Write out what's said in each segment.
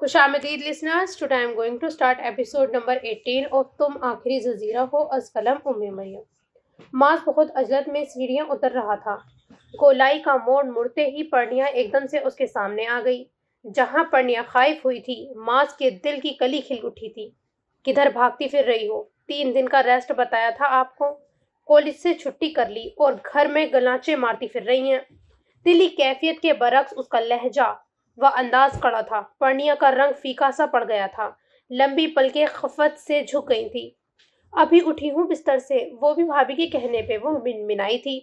खुश आमदीद listeners today I am going to start episode number 18 और तुम आखिरी जजीरा हो असलम कलम उम मरियम माज बहुत अजलत में सीढ़ियाँ उतर रहा था गोलाई का मोड़ मुड़ते ही पर्णिया एकदम से उसके सामने आ गई जहाँ पर्णिया खाइफ हुई थी माज के दिल की कली खिल उठी थी किधर भागती फिर रही हो तीन दिन का रेस्ट बताया था आपको कॉलेज से छुट्टी कर ली और घर में गलाचे मारती फिर रही हैं दिली कैफियत के बरक्स उसका लहजा व अंदाज कड़ा था पर्णिया का रंग फीका सा पड़ गया था लंबी पलकें खफत से झुक गई थी अभी उठी हूँ बिस्तर से वो भी भाभी के कहने पे वो मिनमिनाई थी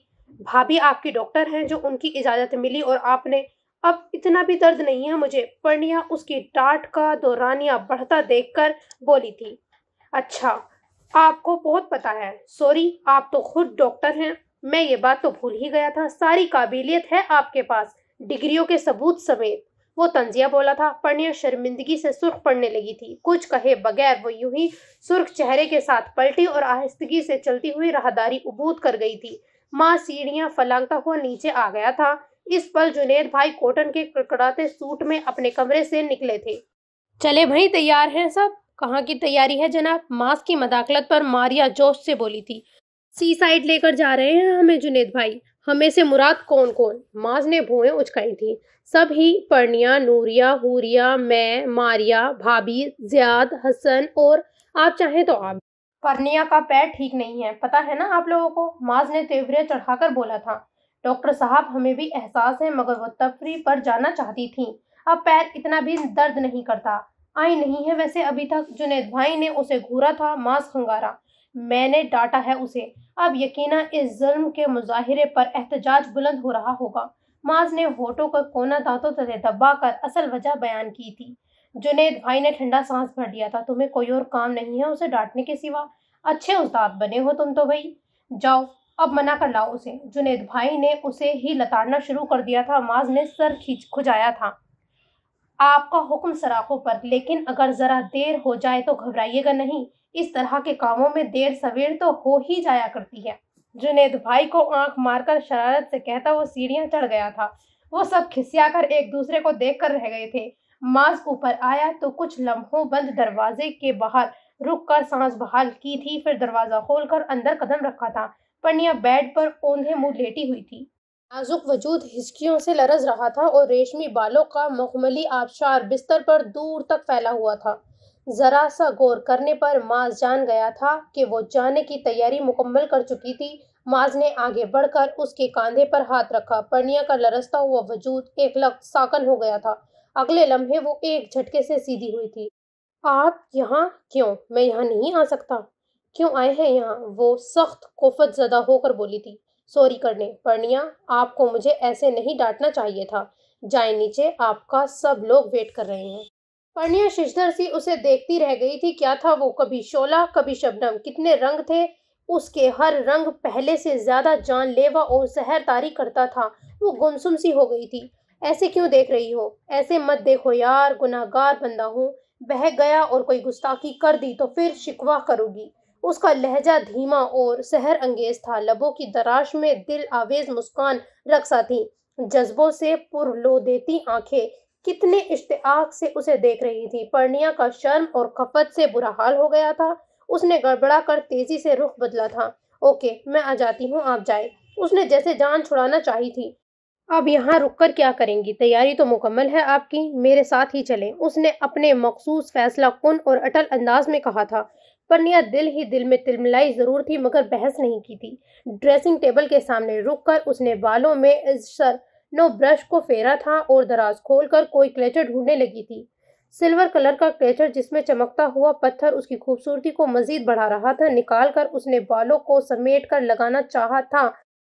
भाभी आपकी डॉक्टर हैं जो उनकी इजाज़त मिली और आपने अब इतना भी दर्द नहीं है मुझे पर्णिया उसकी टाट का दौरानिया बढ़ता देखकर बोली थी अच्छा आपको बहुत पता है सॉरी आप तो खुद डॉक्टर हैं मैं ये बात तो भूल ही गया था सारी काबिलियत है आपके पास डिग्रियों के सबूत समेत वो तंजिया बोला था पढ़निया शर्मिंदगी से सुर्ख पड़ने लगी थी कुछ कहे बगैर वो यूं ही सुर्ख चेहरे के साथ पलटी और आहिस्तगी से चलती हुई राहदारी उबूत कर गई थी माँ सीढ़ियां फलांगता हुआ नीचे आ गया था इस पल जुनेद भाई कॉटन के कड़कड़ाते सूट में अपने कमरे से निकले थे चले भाई तैयार हैं सब कहाँ की तैयारी है जनाब मांस की मदाखलत पर मारिया जोश से बोली थी सी साइड लेकर जा रहे हैं हमें जुनेद भाई हमें से मुराद कौन कौन माज ने भुएं उचकाई थी सब ही पर्णिया नूरिया हूरिया मैं मारिया भाभी जियाद हसन और आप चाहें तो आप पर्निया का पैर ठीक नहीं है पता है ना आप लोगों को माज ने तेवरे चढ़ाकर बोला था डॉक्टर साहब हमें भी एहसास है मगर वो तफरी पर जाना चाहती थी अब पैर इतना भी दर्द नहीं करता आई नहीं है वैसे अभी तक जुनेद भाई ने उसे घूरा था मास खंगारा मैंने डांटा है उसे अब यकीन इस जुल्म के मुजाहरे पर एहतजाज बुलंद हो रहा होगा माज ने होठों को कोना दांतों से दबा कर असल वजह बयान की थी जुनेद भाई ने ठंडा सांस भर लिया था तुम्हें कोई और काम नहीं है उसे डांटने के सिवा अच्छे उस्ताद बने हो तुम तो भाई जाओ अब मना कर लाओ उसे जुनेद भाई ने उसे ही लताड़ना शुरू कर दिया था माज ने सर खींच खुजाया था आपका हुक्म सराखों पर लेकिन अगर ज़रा देर हो जाए तो घबराइएगा नहीं इस तरह के कामों में देर सवेर तो हो ही जाया करती है जुनेद भाई को आंख मारकर शरारत से कहता वो सीढ़ियां चढ़ गया था वो सब खिसिया कर एक दूसरे को देख कर रह गए थे माज ऊपर आया तो कुछ लम्हों बंद दरवाजे के बाहर रुक कर सांस बहाल की थी फिर दरवाजा खोलकर अंदर कदम रखा था पन्निया बेड पर ओंधे मुंह लेटी हुई थी नाजुक वजूद हिचकियों से लरज रहा था और रेशमी बालों का मखमली आबशार बिस्तर पर दूर तक फैला हुआ था जरा सा गौर करने पर माज जान गया था कि वो जाने की तैयारी मुकम्मल कर चुकी थी माज ने आगे बढ़कर उसके कांधे पर हाथ रखा पर्णिया का लरसता हुआ वजूद एक लख साकन हो गया था अगले लम्हे वो एक झटके से सीधी हुई थी आप यहाँ क्यों मैं यहाँ नहीं आ सकता क्यों आए हैं यहाँ वो सख्त कोफत ज़दा होकर बोली थी सॉरी करने पर्णिया आपको मुझे ऐसे नहीं डांटना चाहिए था जाए नीचे आपका सब लोग वेट कर रहे हैं पर्णिया शिशधर सी उसे देखती रह गई थी क्या था वो कभी शोला कभी शबनम कितने रंग थे उसके हर रंग पहले से ज्यादा जानलेवा और जहर तारी करता था वो गुमसुम सी हो गई थी ऐसे क्यों देख रही हो ऐसे मत देखो यार गुनाहगार बंदा हूँ बह गया और कोई गुस्ताखी कर दी तो फिर शिकवा करूँगी उसका लहजा धीमा और सहर अंगेज था लबों की दराश में दिल आवेज मुस्कान रक्सा थी जज्बों से पुर लो देती आंखें कितने इश्तियाक से उसे देख रही थी परनिया का शर्म और खपत से बुरा हाल हो गया था उसने गड़बड़ा कर तेजी से रुख बदला था ओके मैं आ जाती हूँ आप जाए उसने जैसे जान छुड़ाना चाही थी अब यहाँ रुक कर क्या करेंगी तैयारी तो मुकम्मल है आपकी मेरे साथ ही चलें उसने अपने मखसूस फैसला कन और अटल अंदाज में कहा था परनिया दिल ही दिल में तिलमिलाई जरूर थी मगर बहस नहीं की थी ड्रेसिंग टेबल के सामने रुक कर उसने बालों में सर नो ब्रश को फेरा था और दराज खोलकर कोई क्लेचर ढूंढने लगी थी सिल्वर कलर का क्लेचर जिसमें चमकता हुआ पत्थर उसकी खूबसूरती को मजीद बढ़ा रहा था निकाल कर उसने बालों को समेट कर लगाना चाह था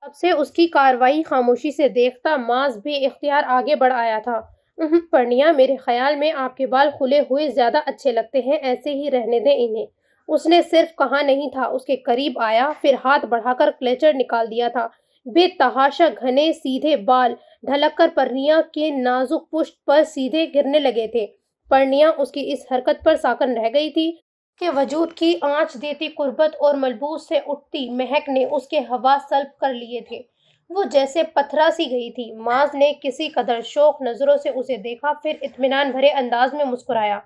तब से उसकी कार्रवाई खामोशी से देखता मास भी इख्तियार आगे बढ़ आया था पर्णिया मेरे ख्याल में आपके बाल खुले हुए ज्यादा अच्छे लगते हैं ऐसे ही रहने दें इन्हें उसने सिर्फ कहा नहीं था उसके करीब आया फिर हाथ बढ़ाकर क्लेचर निकाल दिया था बेतहाशा घने सीधे बाल ढलक कर परनिया के नाजुक पुष्ट पर सीधे गिरने लगे थे परनिया उसकी इस हरकत पर साकन रह गई थी के वजूद की आंच देती कुर्बत और मलबूस से उठती महक ने उसके हवा सल्प कर लिए थे वो जैसे पथरा सी गई थी माज ने किसी कदर शोक नज़रों से उसे देखा फिर इत्मीनान भरे अंदाज में मुस्कुराया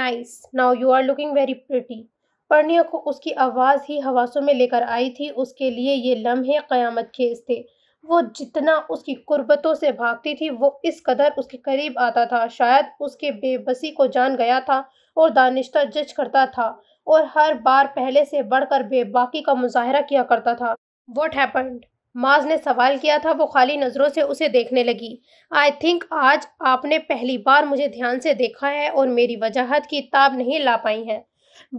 nice now you are looking very pretty पढ़निया को उसकी आवाज़ ही हवासों में लेकर आई थी उसके लिए ये लम्हे क़यामत खेज थे वो जितना उसकी कुर्बतों से भागती थी वो इस कदर उसके करीब आता था शायद उसके बेबसी को जान गया था और दानिश्ता जज करता था और हर बार पहले से बढ़कर बेबाकी का मुजाहरा किया करता था वट हैपन्ड माज ने सवाल किया था वो खाली नज़रों से उसे देखने लगी आई थिंक आज आपने पहली बार मुझे ध्यान से देखा है और मेरी वजाहत की ताब नहीं ला पाई है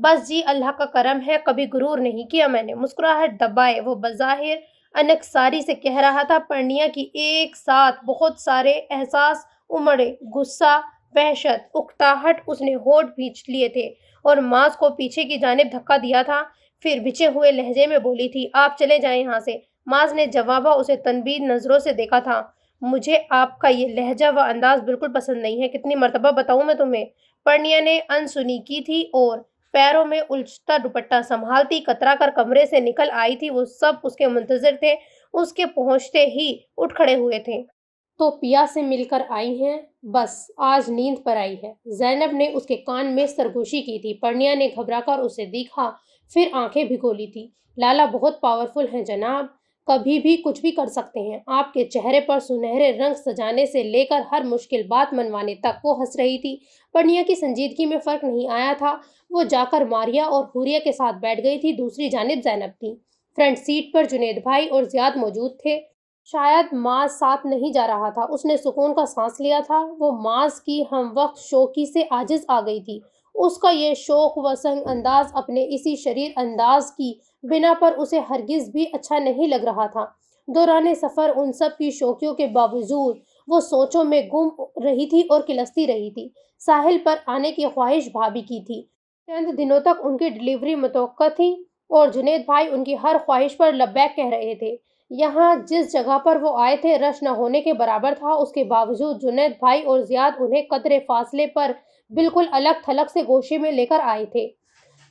बस जी अल्लाह का करम है कभी गुरूर नहीं किया मैंने मुस्कुराहट दबाए वो बज़ाहिर अनकसारी से कह रहा था पर्णिया की एक साथ बहुत सारे एहसास उमड़े गुस्सा वहशत उकताहट उसने होठ भींच लिए थे और मांस को पीछे की जानब धक्का दिया था फिर बिछे हुए लहजे में बोली थी आप चले जाए यहाँ से माज ने जवाबा उसे तनबीर नज़रों से देखा था मुझे आपका ये लहजा व अंदाज बिल्कुल पसंद नहीं है कितनी मरतबा बताऊँ मैं तुम्हें पर्णिया ने अनसुनी की थी और पैरों में उलझता दुपट्टा संभालती कतरा कर कमरे से निकल आई थी वो सब उसके मुंतजर थे उसके पहुंचते ही उठ खड़े हुए थे तो पिया से मिलकर आई हैं बस आज नींद पर आई है जैनब ने उसके कान में सरगोशी की थी पर्णिया ने घबराकर उसे देखा फिर आंखें भिगोली थी लाला बहुत पावरफुल हैं जनाब कभी भी कुछ भी कर सकते हैं आपके चेहरे पर सुनहरे रंग सजाने से लेकर हर मुश्किल बात मनवाने तक वो हंस रही थी पनिया की संजीदगी में फ़र्क नहीं आया था वो जाकर मारिया और हुरिया के साथ बैठ गई थी दूसरी जानब जैनब थी फ्रंट सीट पर जुनेद भाई और ज्याद मौजूद थे शायद माज साथ नहीं जा रहा था उसने सुकून का सांस लिया था वो माज की हम वक्त शोकी से आजिज आ गई थी उसका ये शौक व संग अंदाज अपने इसी शरीर अंदाज की बिना पर उसे हरगिज भी अच्छा नहीं लग रहा था दौरान सफ़र उन सब की शौकियों के बावजूद वो सोचों में गुम रही थी और किलस्ती रही थी साहिल पर आने की ख्वाहिश भाभी की थी चंद दिनों तक उनकी डिलीवरी मतवक थी और जुनेद भाई उनकी हर ख्वाहिश पर लब्बैक कह रहे थे यहाँ जिस जगह पर वो आए थे रश न होने के बराबर था उसके बावजूद जुनेद भाई और जियाद उन्हें कदरे फासले पर बिल्कुल अलग थलग से गोशे में लेकर आए थे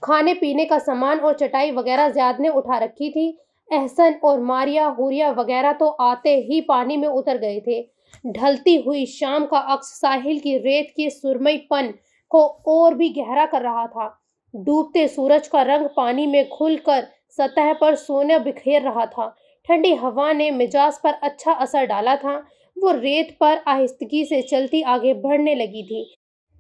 खाने पीने का सामान और चटाई वगैरह ज्यादा ने उठा रखी थी एहसन और मारिया हुरिया वगैरह तो आते ही पानी में उतर गए थे ढलती हुई शाम का अक्स साहिल की रेत के सुरमईपन को और भी गहरा कर रहा था डूबते सूरज का रंग पानी में कर सतह पर सोना बिखेर रहा था ठंडी हवा ने मिजाज पर अच्छा असर डाला था वो रेत पर आहिस्तगी से चलती आगे बढ़ने लगी थी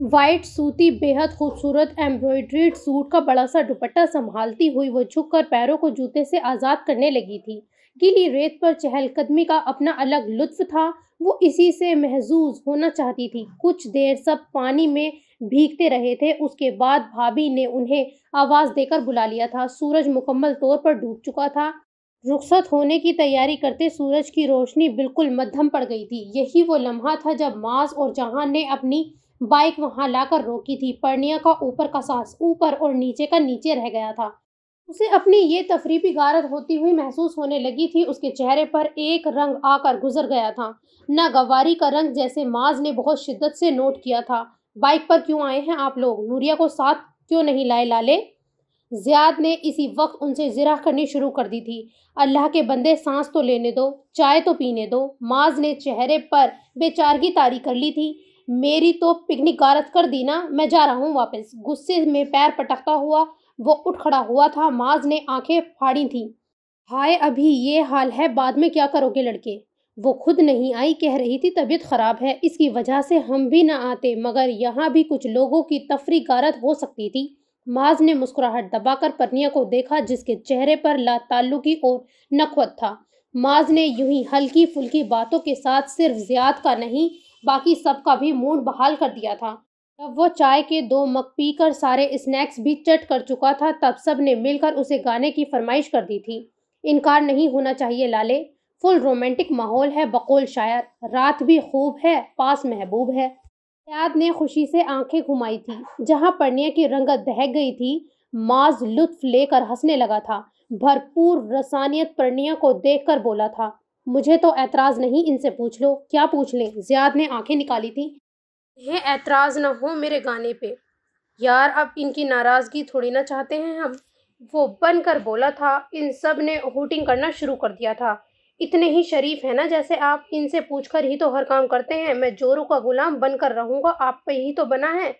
वाइट सूती बेहद खूबसूरत एम्ब्रॉयड्रीड सूट का बड़ा सा दुपट्टा संभालती हुई झुक झुककर पैरों को जूते से आज़ाद करने लगी थी गीली रेत पर चहलकदमी का अपना अलग लुत्फ था वो इसी से महजूज होना चाहती थी कुछ देर सब पानी में भीगते रहे थे उसके बाद भाभी ने उन्हें आवाज़ देकर बुला लिया था सूरज मुकम्मल तौर पर डूब चुका था रुखसत होने की तैयारी करते सूरज की रोशनी बिल्कुल मध्यम पड़ गई थी यही वो लम्हा था जब मास और जहां ने अपनी बाइक वहां लाकर रोकी थी पर्णिया का ऊपर का सांस ऊपर और नीचे का नीचे रह गया था उसे अपनी ये तफरीबी गारत होती हुई महसूस होने लगी थी उसके चेहरे पर एक रंग आकर गुजर गया था ना गवारी का रंग जैसे माज ने बहुत शिद्दत से नोट किया था बाइक पर क्यों आए हैं आप लोग नूरिया को साथ क्यों नहीं लाए लाले जियाद ने इसी वक्त उनसे ज़िरा करनी शुरू कर दी थी अल्लाह के बंदे सांस तो लेने दो चाय तो पीने दो माज ने चेहरे पर बेचारगी तारी कर ली थी मेरी तो पिकनिक गारत कर दी ना मैं जा रहा हूँ वापस गुस्से में पैर पटकता हुआ वो उठ खड़ा हुआ था माज ने आंखें फाड़ी थी हाय अभी ये हाल है बाद में क्या करोगे लड़के वो खुद नहीं आई कह रही थी तबीयत ख़राब है इसकी वजह से हम भी ना आते मगर यहाँ भी कुछ लोगों की तफरी गारत हो सकती थी माज ने मुस्कुराहट दबाकर परनिया को देखा जिसके चेहरे पर ला ताल्लुकी और नखवत था माज ने यूं ही हल्की फुल्की बातों के साथ सिर्फ जियाद का नहीं बाकी सबका भी मूड बहाल कर दिया था तब वो चाय के दो मग पीकर सारे स्नैक्स भी चट कर चुका था तब सब ने मिलकर उसे गाने की फरमाइश कर दी थी इनकार नहीं होना चाहिए लाले फुल रोमांटिक माहौल है बकौल शायर रात भी खूब है पास महबूब है याद ने खुशी से आंखें घुमाई थी जहां पढ़निया की रंगत दहक गई थी माज लुत्फ लेकर हंसने लगा था भरपूर रसानियत पढ़निया को देखकर बोला था मुझे तो ऐतराज़ नहीं इनसे पूछ लो क्या पूछ लें जियाद ने आंखें निकाली थी यह ऐतराज़ ना हो मेरे गाने पे यार अब इनकी नाराज़गी थोड़ी ना चाहते हैं हम वो बन कर बोला था इन सब ने होटिंग करना शुरू कर दिया था इतने ही शरीफ है ना जैसे आप इनसे पूछ कर ही तो हर काम करते हैं मैं जोरू का गुलाम बनकर रहूँगा आप पे ही तो बना है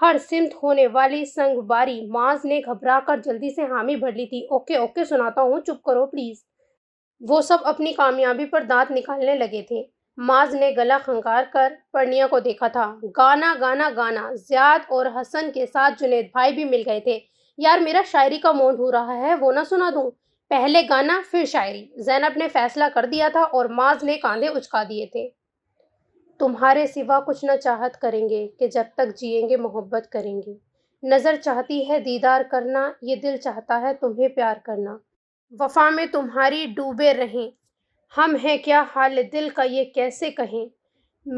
हर सिमत होने वाली संग बारी माज ने घबरा कर जल्दी से हामी भर ली थी ओके ओके सुनाता हूँ चुप करो प्लीज़ वो सब अपनी कामयाबी पर दांत निकालने लगे थे माज ने गला खंकार कर परनिया को देखा था गाना गाना गाना ज्याद और हसन के साथ जुनेद भाई भी मिल गए थे यार मेरा शायरी का मोड हो रहा है वो ना सुना दूँ पहले गाना फिर शायरी जैनब ने फैसला कर दिया था और माज ने कांधे उचका दिए थे तुम्हारे सिवा कुछ न चाहत करेंगे कि जब तक जिएंगे मोहब्बत करेंगे नज़र चाहती है दीदार करना ये दिल चाहता है तुम्हें प्यार करना वफा में तुम्हारी डूबे रहें हम हैं क्या हाल दिल का ये कैसे कहें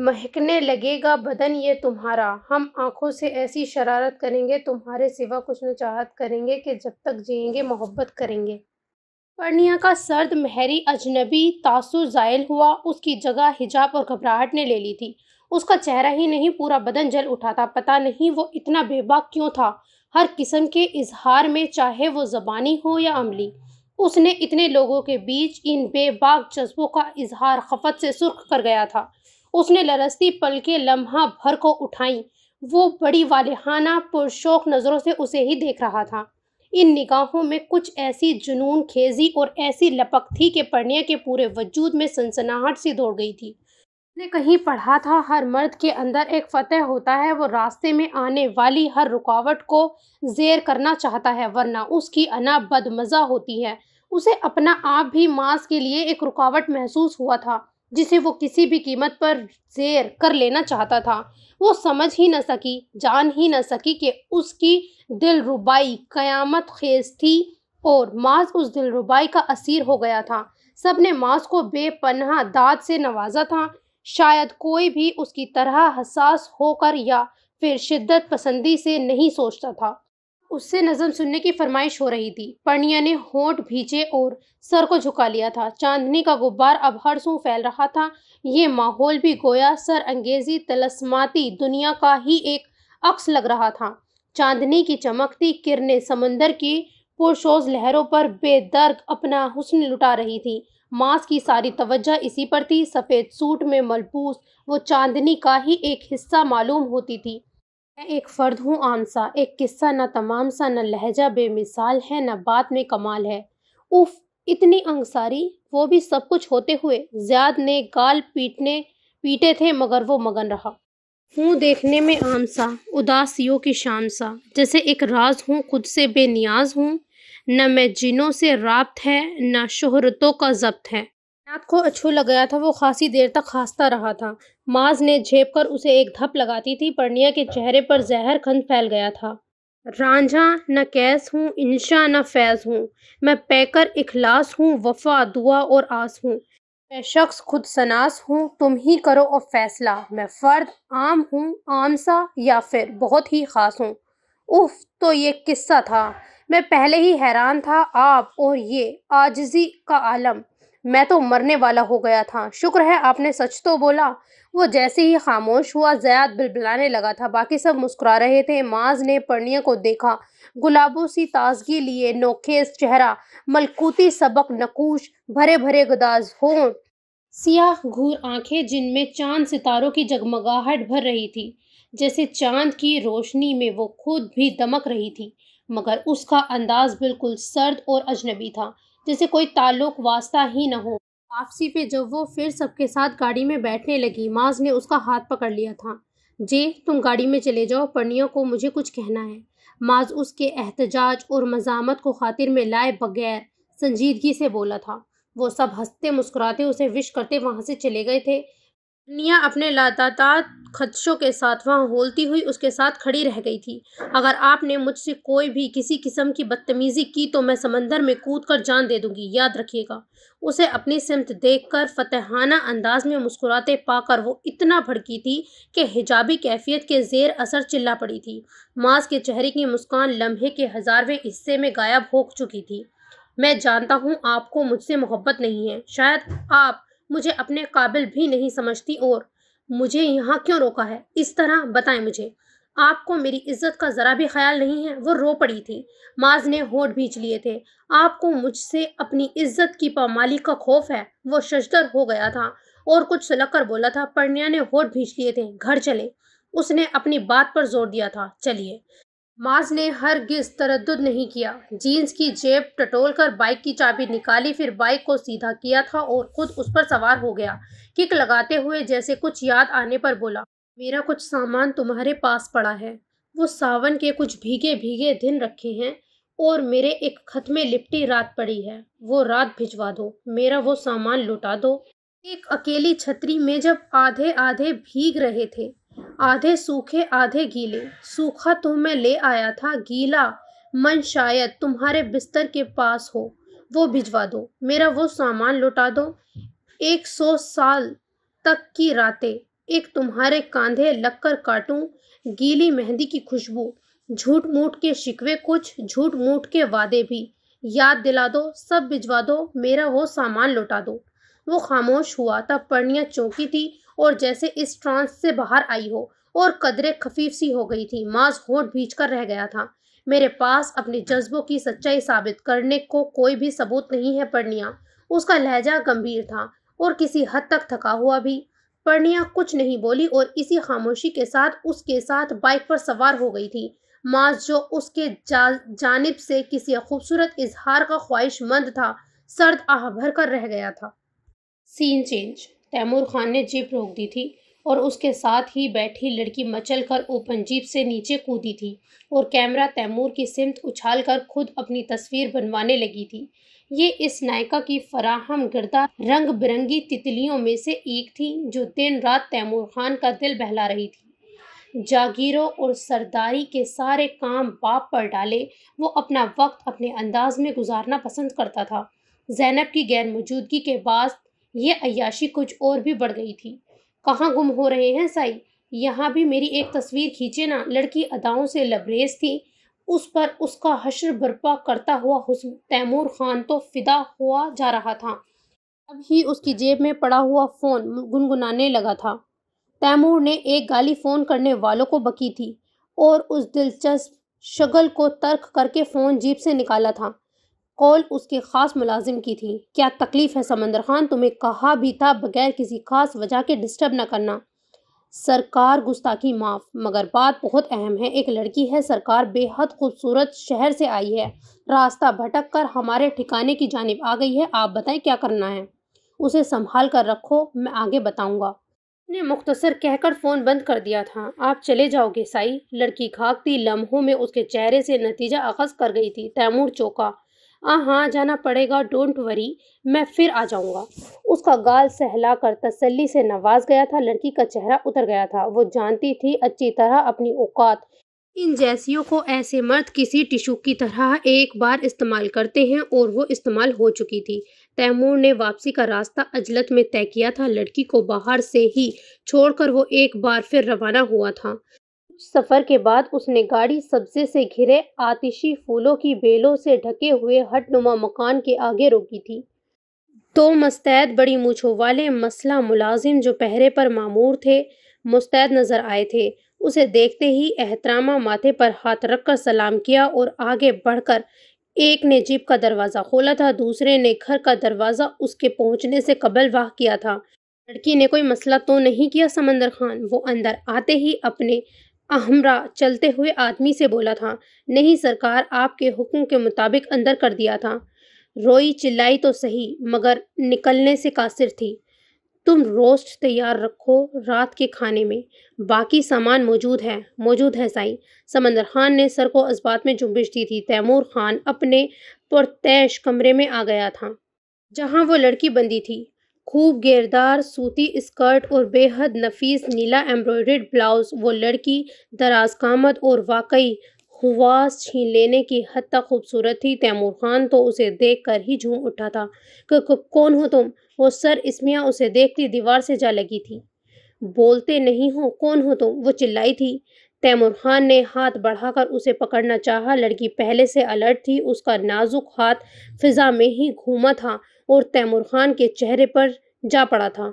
महकने लगेगा बदन ये तुम्हारा हम आंखों से ऐसी शरारत करेंगे तुम्हारे सिवा कुछ न चाहत करेंगे कि जब तक जिएंगे मोहब्बत करेंगे पर्णिया का सर्द महरी अजनबी तासुर जायल हुआ उसकी जगह हिजाब और घबराहट ने ले ली थी उसका चेहरा ही नहीं पूरा बदन जल उठा था पता नहीं वो इतना बेबाक क्यों था हर किस्म के इजहार में चाहे वो जबानी हो या अमली उसने इतने लोगों के बीच इन बेबाक जज्बों का इजहार खफत से सुर्ख कर गया था उसने लरस्ती पल के लम्हा भर को उठाई वो बड़ी वालिहाना पुरशोक नज़रों से उसे ही देख रहा था इन निगाहों में कुछ ऐसी जुनून खेजी और ऐसी लपक थी कि पढ़ने के पूरे वजूद में सनसनाहट सी दौड़ गई थी उसने कहीं पढ़ा था हर मर्द के अंदर एक फतेह होता है वो रास्ते में आने वाली हर रुकावट को जेर करना चाहता है वरना उसकी अना बदमज़ा होती है उसे अपना आप भी मांस के लिए एक रुकावट महसूस हुआ था जिसे वो किसी भी कीमत पर जेर कर लेना चाहता था वो समझ ही न सकी जान ही न सकी कि उसकी दिल रुबाई कयामत खेज थी और माज उस दिल रुबाई का असीर हो गया था सब ने मांस को बेपनहा दाद से नवाजा था शायद कोई भी उसकी तरह हसास होकर या फिर शिद्दत पसंदी से नहीं सोचता था उससे नजम सुनने की फरमाइश हो रही थी पर्णिया ने होठ भीचे और सर को झुका लिया था चांदनी का गुब्बार अब हर सू फैल रहा था ये माहौल भी गोया सर अंगेजी तलस्माती दुनिया का ही एक अक्स लग रहा था चांदनी की चमकती किरणें समंदर की पुरशोज लहरों पर बेदर्ग अपना हुस्न लुटा रही थी मांस की सारी तवज्जा इसी पर थी सफ़ेद सूट में मलबूस वो चांदनी का ही एक हिस्सा मालूम होती थी मैं एक फ़र्द हूँ आमसा एक किस्सा न तमाम सा न लहजा बेमिसाल है न बात में कमाल है उफ इतनी अंगसारी वो भी सब कुछ होते हुए ज्याद ने गाल पीटने पीटे थे मगर वो मगन रहा हूँ देखने में आम सा उदासियों की शाम सा जैसे एक राज हूँ खुद से बेनियाज हूँ न मैं जिनों से राबत है न शोहरतों का जब्त है नात को अच्छू लग गया था वो खासी देर तक खासता रहा था माज ने झेप कर उसे एक धप लगाती थी परनिया के चेहरे पर जहर खंद फैल गया था रांझा न कैस हूँ इंशा न फैज़ हूँ मैं पैकर इखलास हूँ वफा दुआ और आस हूँ मैं शख्स खुद सनास हूँ तुम ही करो और फैसला मैं फ़र्द आम हूँ आम सा या फिर बहुत ही ख़ास हूँ उफ तो ये किस्सा था मैं पहले ही हैरान था आप और ये आजजी का आलम मैं तो मरने वाला हो गया था शुक्र है आपने सच तो बोला वो जैसे ही खामोश हुआ जयाद बिलबिलाने लगा था बाकी सब मुस्कुरा रहे थे माज ने पर्णिया को देखा गुलाबों सी ताजगी लिए नोखेज चेहरा मलकूती सबक नकूश भरे भरे गदाज हो सियाह घूर आंखें जिनमें चांद सितारों की जगमगाहट भर रही थी जैसे चांद की रोशनी में वो खुद भी दमक रही थी मगर उसका अंदाज बिल्कुल सर्द और अजनबी था जैसे कोई ताल्लुक वास्ता ही न हो वापसी पे जब वो फिर सबके साथ गाड़ी में बैठने लगी माज ने उसका हाथ पकड़ लिया था जे तुम गाड़ी में चले जाओ पन्नियों को मुझे कुछ कहना है माज उसके एहतजाज और मजामत को खातिर में लाए बगैर संजीदगी से बोला था वो सब हंसते मुस्कुराते उसे विश करते वहाँ से चले गए थे निया अपने लातादार खदशों के साथ वहाँ होलती हुई उसके साथ खड़ी रह गई थी अगर आपने मुझसे कोई भी किसी किस्म की बदतमीजी की तो मैं समंदर में कूद कर जान दे दूंगी याद रखिएगा उसे अपनी सिमत देख कर फतेहाना अंदाज में मुस्कुराते पाकर वो इतना भड़की थी कि हिजाबी कैफियत के जेर असर चिल्ला पड़ी थी मास के चेहरे की मुस्कान लम्हे के हजारवें हिस्से में गायब हो चुकी थी मैं जानता हूँ आपको मुझसे मोहब्बत नहीं है शायद आप मुझे अपने काबिल भी नहीं समझती और मुझे यहाँ क्यों रोका है इस तरह बताएं मुझे आपको मेरी इज्जत का ज़रा भी ख्याल नहीं है वो रो पड़ी थी माज ने होठ भींच लिए थे आपको मुझसे अपनी इज्जत की पामाली का खौफ है वो शशदर हो गया था और कुछ सुलग कर बोला था परनिया ने होठ भींच लिए थे घर चले उसने अपनी बात पर जोर दिया था चलिए माज ने हर गिज तरद नहीं किया जीन्स की जेब टटोल कर बाइक की चाबी निकाली फिर बाइक को सीधा किया था और खुद उस पर सवार हो गया किक लगाते हुए जैसे कुछ याद आने पर बोला मेरा कुछ सामान तुम्हारे पास पड़ा है वो सावन के कुछ भीगे भीगे दिन रखे हैं और मेरे एक खत में लिपटी रात पड़ी है वो रात भिजवा दो मेरा वो सामान लुटा दो एक अकेली छतरी में जब आधे आधे भीग रहे थे आधे सूखे आधे गीले सूखा तो मैं ले आया था गीला मन शायद तुम्हारे बिस्तर के पास हो वो भिजवा दो मेरा वो सामान लौटा दो एक सौ साल तक की रातें एक तुम्हारे कांधे लगकर काटूं गीली मेहंदी की खुशबू झूठ मूठ के शिकवे कुछ झूठ मूठ के वादे भी याद दिला दो सब भिजवा दो मेरा वो सामान लौटा दो वो खामोश हुआ तब पढ़निया चौंकी थी और जैसे इस ट्रांस से बाहर आई हो और कदरे खफीफ सी हो गई थी माज होठ भीज कर रह गया था मेरे पास अपने जज्बों की सच्चाई साबित करने को कोई भी सबूत नहीं है पढ़निया उसका लहजा गंभीर था और किसी हद तक थका हुआ भी पढ़निया कुछ नहीं बोली और इसी खामोशी के साथ उसके साथ बाइक पर सवार हो गई थी माज जो उसके जा, जानिब से किसी खूबसूरत इजहार का ख्वाहिशमंद था सर्द आह भर कर रह गया था सीन चेंज तैमूर खान ने जीप रोक दी थी और उसके साथ ही बैठी लड़की मचल कर ओपन जीप से नीचे कूदी थी और कैमरा तैमूर की सिमत उछाल कर खुद अपनी तस्वीर बनवाने लगी थी ये इस नायिका की फराहम गर्दा रंग बिरंगी तितलियों में से एक थी जो दिन रात तैमूर खान का दिल बहला रही थी जागीरों और सरदारी के सारे काम बाप पर डाले वो अपना वक्त अपने अंदाज में गुजारना पसंद करता था जैनब की गैर मौजूदगी के बाद ये अयाशी कुछ और भी बढ़ गई थी कहाँ गुम हो रहे हैं साई यहाँ भी मेरी एक तस्वीर खींचे ना लड़की अदाओं से लबरेज थी उस पर उसका हशर बरपा करता हुआ हुस्न तैमूर खान तो फिदा हुआ जा रहा था अब ही उसकी जेब में पड़ा हुआ फ़ोन गुनगुनाने लगा था तैमूर ने एक गाली फ़ोन करने वालों को बकी थी और उस दिलचस्प शगल को तर्क करके फ़ोन जीप से निकाला था कौल उसके खास मुलाजिम की थी क्या तकलीफ है समंदर खान तुम्हें कहा भी था बगैर किसी खास वजह के डिस्टर्ब ना करना सरकार गुस्ताखी माफ़ मगर बात बहुत अहम है एक लड़की है सरकार बेहद खूबसूरत शहर से आई है रास्ता भटक कर हमारे ठिकाने की जानब आ गई है आप बताएं क्या करना है उसे संभाल कर रखो मैं आगे बताऊंगा ने मुख्तसर कहकर फ़ोन बंद कर दिया था आप चले जाओगे साई लड़की खाकती लम्हों में उसके चेहरे से नतीजा अखज कर गई थी तैमूर चौका हाँ जाना पड़ेगा डोंट वरी मैं फिर आ जाऊँगा उसका गाल सहला कर तसली से नवाज गया था लड़की का चेहरा उतर गया था वो जानती थी अच्छी तरह अपनी औकात इन जैसियों को ऐसे मर्द किसी टिशू की तरह एक बार इस्तेमाल करते हैं और वो इस्तेमाल हो चुकी थी तैमूर ने वापसी का रास्ता अजलत में तय किया था लड़की को बाहर से ही छोड़कर वो एक बार फिर रवाना हुआ था कुछ सफ़र के बाद उसने गाड़ी सब्जे से घिरे आतिशी फूलों की बेलों से ढके हुए हटनुमा मकान के आगे रोकी थी दो तो मुस्तैद बड़ी मूछों वाले मसला मुलाजिम जो पहरे पर मामूर थे मुस्तैद नज़र आए थे उसे देखते ही एहतरामा माथे पर हाथ रखकर सलाम किया और आगे बढ़कर एक ने जीप का दरवाज़ा खोला था दूसरे ने घर का दरवाज़ा उसके पहुंचने से कबल वाह किया था लड़की ने कोई मसला तो नहीं किया समंदर खान वो अंदर आते ही अपने अहमरा चलते हुए आदमी से बोला था नहीं सरकार आपके हुक्म के मुताबिक अंदर कर दिया था रोई चिल्लाई तो सही मगर निकलने से कासिर थी तुम रोस्ट तैयार रखो रात के खाने में बाकी सामान मौजूद है मौजूद है साई समंदर खान ने सर को अस्बात में जुम्बिश दी थी तैमूर खान अपने पुरतैश कमरे में आ गया था जहां वो लड़की बंदी थी खूब घेरदार सूती स्कर्ट और बेहद नफीस नीला एम्ब्रॉयड ब्लाउज वो लड़की दराज कामत और वाकई खुवास छीन लेने की हद तक खूबसूरत थी तैमूर खान तो उसे देख कर ही झूम उठा था कौन हो तुम वो सर इसमिया उसे देखती दीवार से जा लगी थी बोलते नहीं हो कौन हो तुम वो चिल्लाई थी तैमूर खान ने हाथ बढ़ाकर उसे पकड़ना चाहा लड़की पहले से अलर्ट थी उसका नाजुक हाथ फिजा में ही घूमा था और तैमूर खान के चेहरे पर जा पड़ा था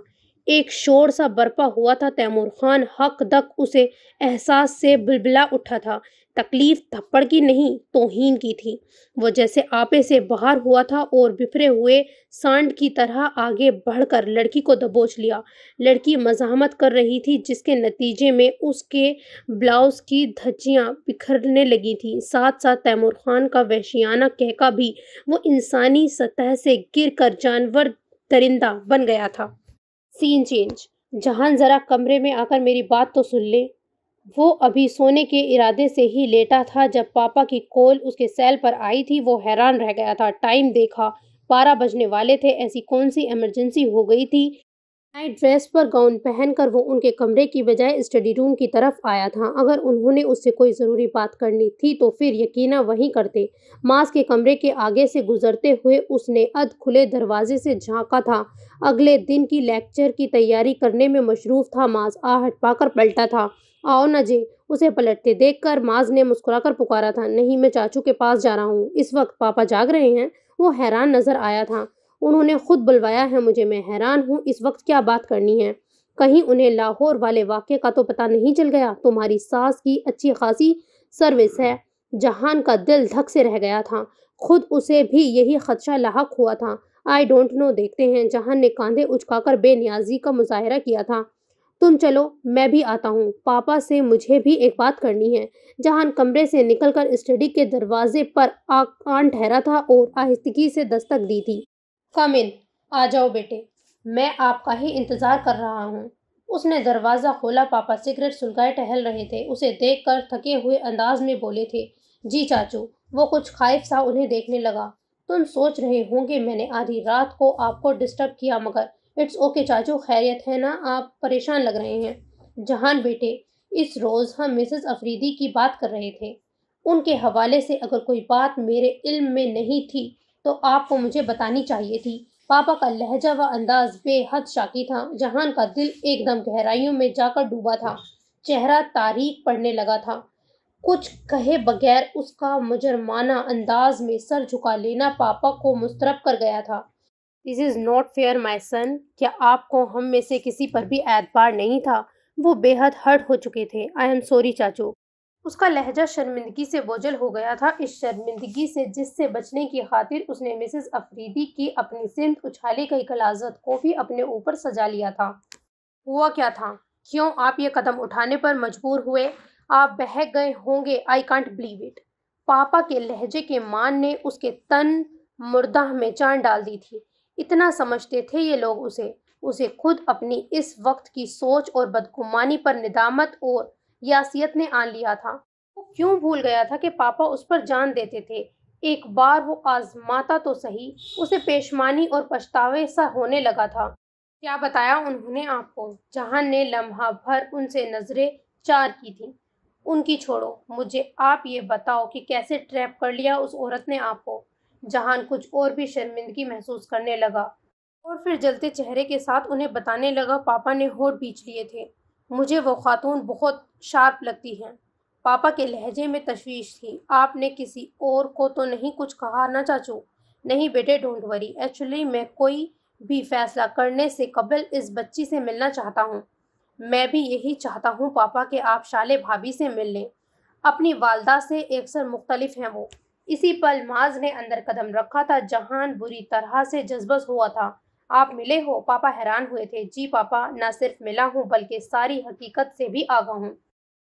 एक शोर सा बरपा हुआ था तैमूर खान हक दक उसे एहसास से बिलबिला उठा था तकलीफ थप्पड़ की नहीं तोहीन की थी वो जैसे आपे से बाहर हुआ था और बिफरे हुए सांड की तरह आगे बढ़कर लड़की को दबोच लिया लड़की मजामत कर रही थी जिसके नतीजे में उसके ब्लाउज की धज्जियाँ बिखरने लगी थी साथ साथ तैमूर खान का वहशियाना कहका भी वो इंसानी सतह से गिर कर जानवर दरिंदा बन गया था सीन चेंज जहान ज़रा कमरे में आकर मेरी बात तो सुन ले वो अभी सोने के इरादे से ही लेटा था जब पापा की कॉल उसके सेल पर आई थी वो हैरान रह गया था टाइम देखा बारह बजने वाले थे ऐसी कौन सी इमरजेंसी हो गई थी नाइट ड्रेस पर गाउन पहनकर वो उनके कमरे की बजाय स्टडी रूम की तरफ आया था अगर उन्होंने उससे कोई ज़रूरी बात करनी थी तो फिर यकीन वहीं करते मास के कमरे के आगे से गुजरते हुए उसने अध खुले दरवाजे से झांका था अगले दिन की लेक्चर की तैयारी करने में मशरूफ था मास आहट पाकर पलटा था आओ न जे उसे पलटते देखकर माज ने मुस्कुराकर पुकारा था नहीं मैं चाचू के पास जा रहा हूँ इस वक्त पापा जाग रहे हैं वो हैरान नजर आया था उन्होंने खुद बुलवाया है मुझे मैं हैरान हूँ इस वक्त क्या बात करनी है कहीं उन्हें लाहौर वाले वाक्य का तो पता नहीं चल गया तुम्हारी सास की अच्छी खासी सर्विस है जहान का दिल धक से रह गया था खुद उसे भी यही खदशा लाक हुआ था आई डोंट नो देखते हैं जहान ने कांधे उचकाकर बेनियाजी का मुजाहरा किया था तुम चलो मैं भी आता हूँ पापा से मुझे भी एक बात करनी है जहान कमरे से निकलकर स्टडी के दरवाजे पर आ आन ठहरा था और आहिस्तगी से दस्तक दी थी कम इन आ जाओ बेटे मैं आपका ही इंतज़ार कर रहा हूँ उसने दरवाज़ा खोला पापा सिगरेट सुलगाए टहल रहे थे उसे देख कर थके हुए अंदाज में बोले थे जी चाचू वो कुछ खाइफ सा उन्हें देखने लगा तुम सोच रहे होंगे मैंने आधी रात को आपको डिस्टर्ब किया मगर इट्स ओके चाचू खैरियत है ना आप परेशान लग रहे हैं जहान बेटे इस रोज़ हम मिसेस अफरीदी की बात कर रहे थे उनके हवाले से अगर कोई बात मेरे इल्म में नहीं थी तो आपको मुझे बतानी चाहिए थी पापा का लहजा व अंदाज बेहद शाकी था जहान का दिल एकदम गहराइयों में जाकर डूबा था चेहरा तारीख पढ़ने लगा था कुछ कहे बगैर उसका मुजरमाना अंदाज में सर झुका लेना पापा को मुस्तरब कर गया था this is not fair my son क्या आपको हम में से किसी पर भी एतबार नहीं था वो बेहद हर्ट हो चुके थे आई एम सॉरी चाचू उसका लहजा शर्मिंदगी से बोझल हो गया था इस शर्मिंदगी से जिससे बचने की खातिर उसने मिसेस अफरीदी की अपनी सिंध उछाले गई कलाजत को भी अपने ऊपर सजा लिया था हुआ क्या था क्यों आप ये कदम उठाने पर मजबूर हुए आप बहक गए होंगे आई कांट बिलीव इट पापा के लहजे के मान ने उसके तन मुर्दा में चांद डाल दी थी इतना समझते थे ये लोग उसे उसे खुद अपनी इस वक्त की सोच और बदगुमानी पर निदामत और यासियत ने आन लिया था वो क्यों भूल गया था कि पापा उस पर जान देते थे एक बार वो आजमाता तो सही उसे पेशमानी और पछतावे सा होने लगा था क्या बताया उन्होंने आपको जहान ने लम्हा भर उनसे नजरें चार की थी उनकी छोड़ो मुझे आप ये बताओ कि कैसे ट्रैप कर लिया उस औरत ने आपको जहान कुछ और भी शर्मिंदगी महसूस करने लगा और फिर जलते चेहरे के साथ उन्हें बताने लगा पापा ने होठ बीच लिए थे मुझे वो खातून बहुत शार्प लगती हैं पापा के लहजे में तशवीश थी आपने किसी और को तो नहीं कुछ कहा ना चाचू नहीं बेटे डोंट वरी एक्चुअली मैं कोई भी फैसला करने से कबल इस बच्ची से मिलना चाहता हूँ मैं भी यही चाहता हूँ पापा के आप शाले भाभी से मिल लें अपनी वालदा से अक्सर मुख्तलिफ हैं वो इसी पल माज ने अंदर कदम रखा था जहान बुरी तरह से जज्बस हुआ था आप मिले हो पापा हैरान हुए थे जी पापा ना सिर्फ मिला हूँ बल्कि सारी हकीकत से भी आगा हूँ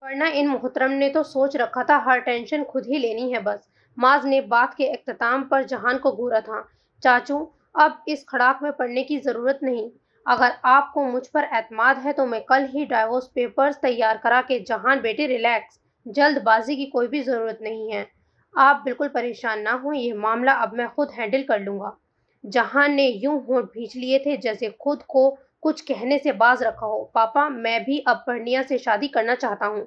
वरना इन मोहतरम ने तो सोच रखा था हर टेंशन खुद ही लेनी है बस माज ने बात के अख्ताम पर जहान को घूरा था चाचू अब इस खड़ाक में पड़ने की ज़रूरत नहीं अगर आपको मुझ पर एतमाद है तो मैं कल ही डाइवोर्स पेपर्स तैयार करा के जहान बेटे रिलैक्स जल्दबाजी की कोई भी ज़रूरत नहीं है आप बिल्कुल परेशान ना हों यह मामला अब मैं खुद हैंडल कर लूँगा जहान ने यूं होंठ भींच लिए थे जैसे खुद को कुछ कहने से बाज रखा हो पापा मैं भी अब परनिया से शादी करना चाहता हूँ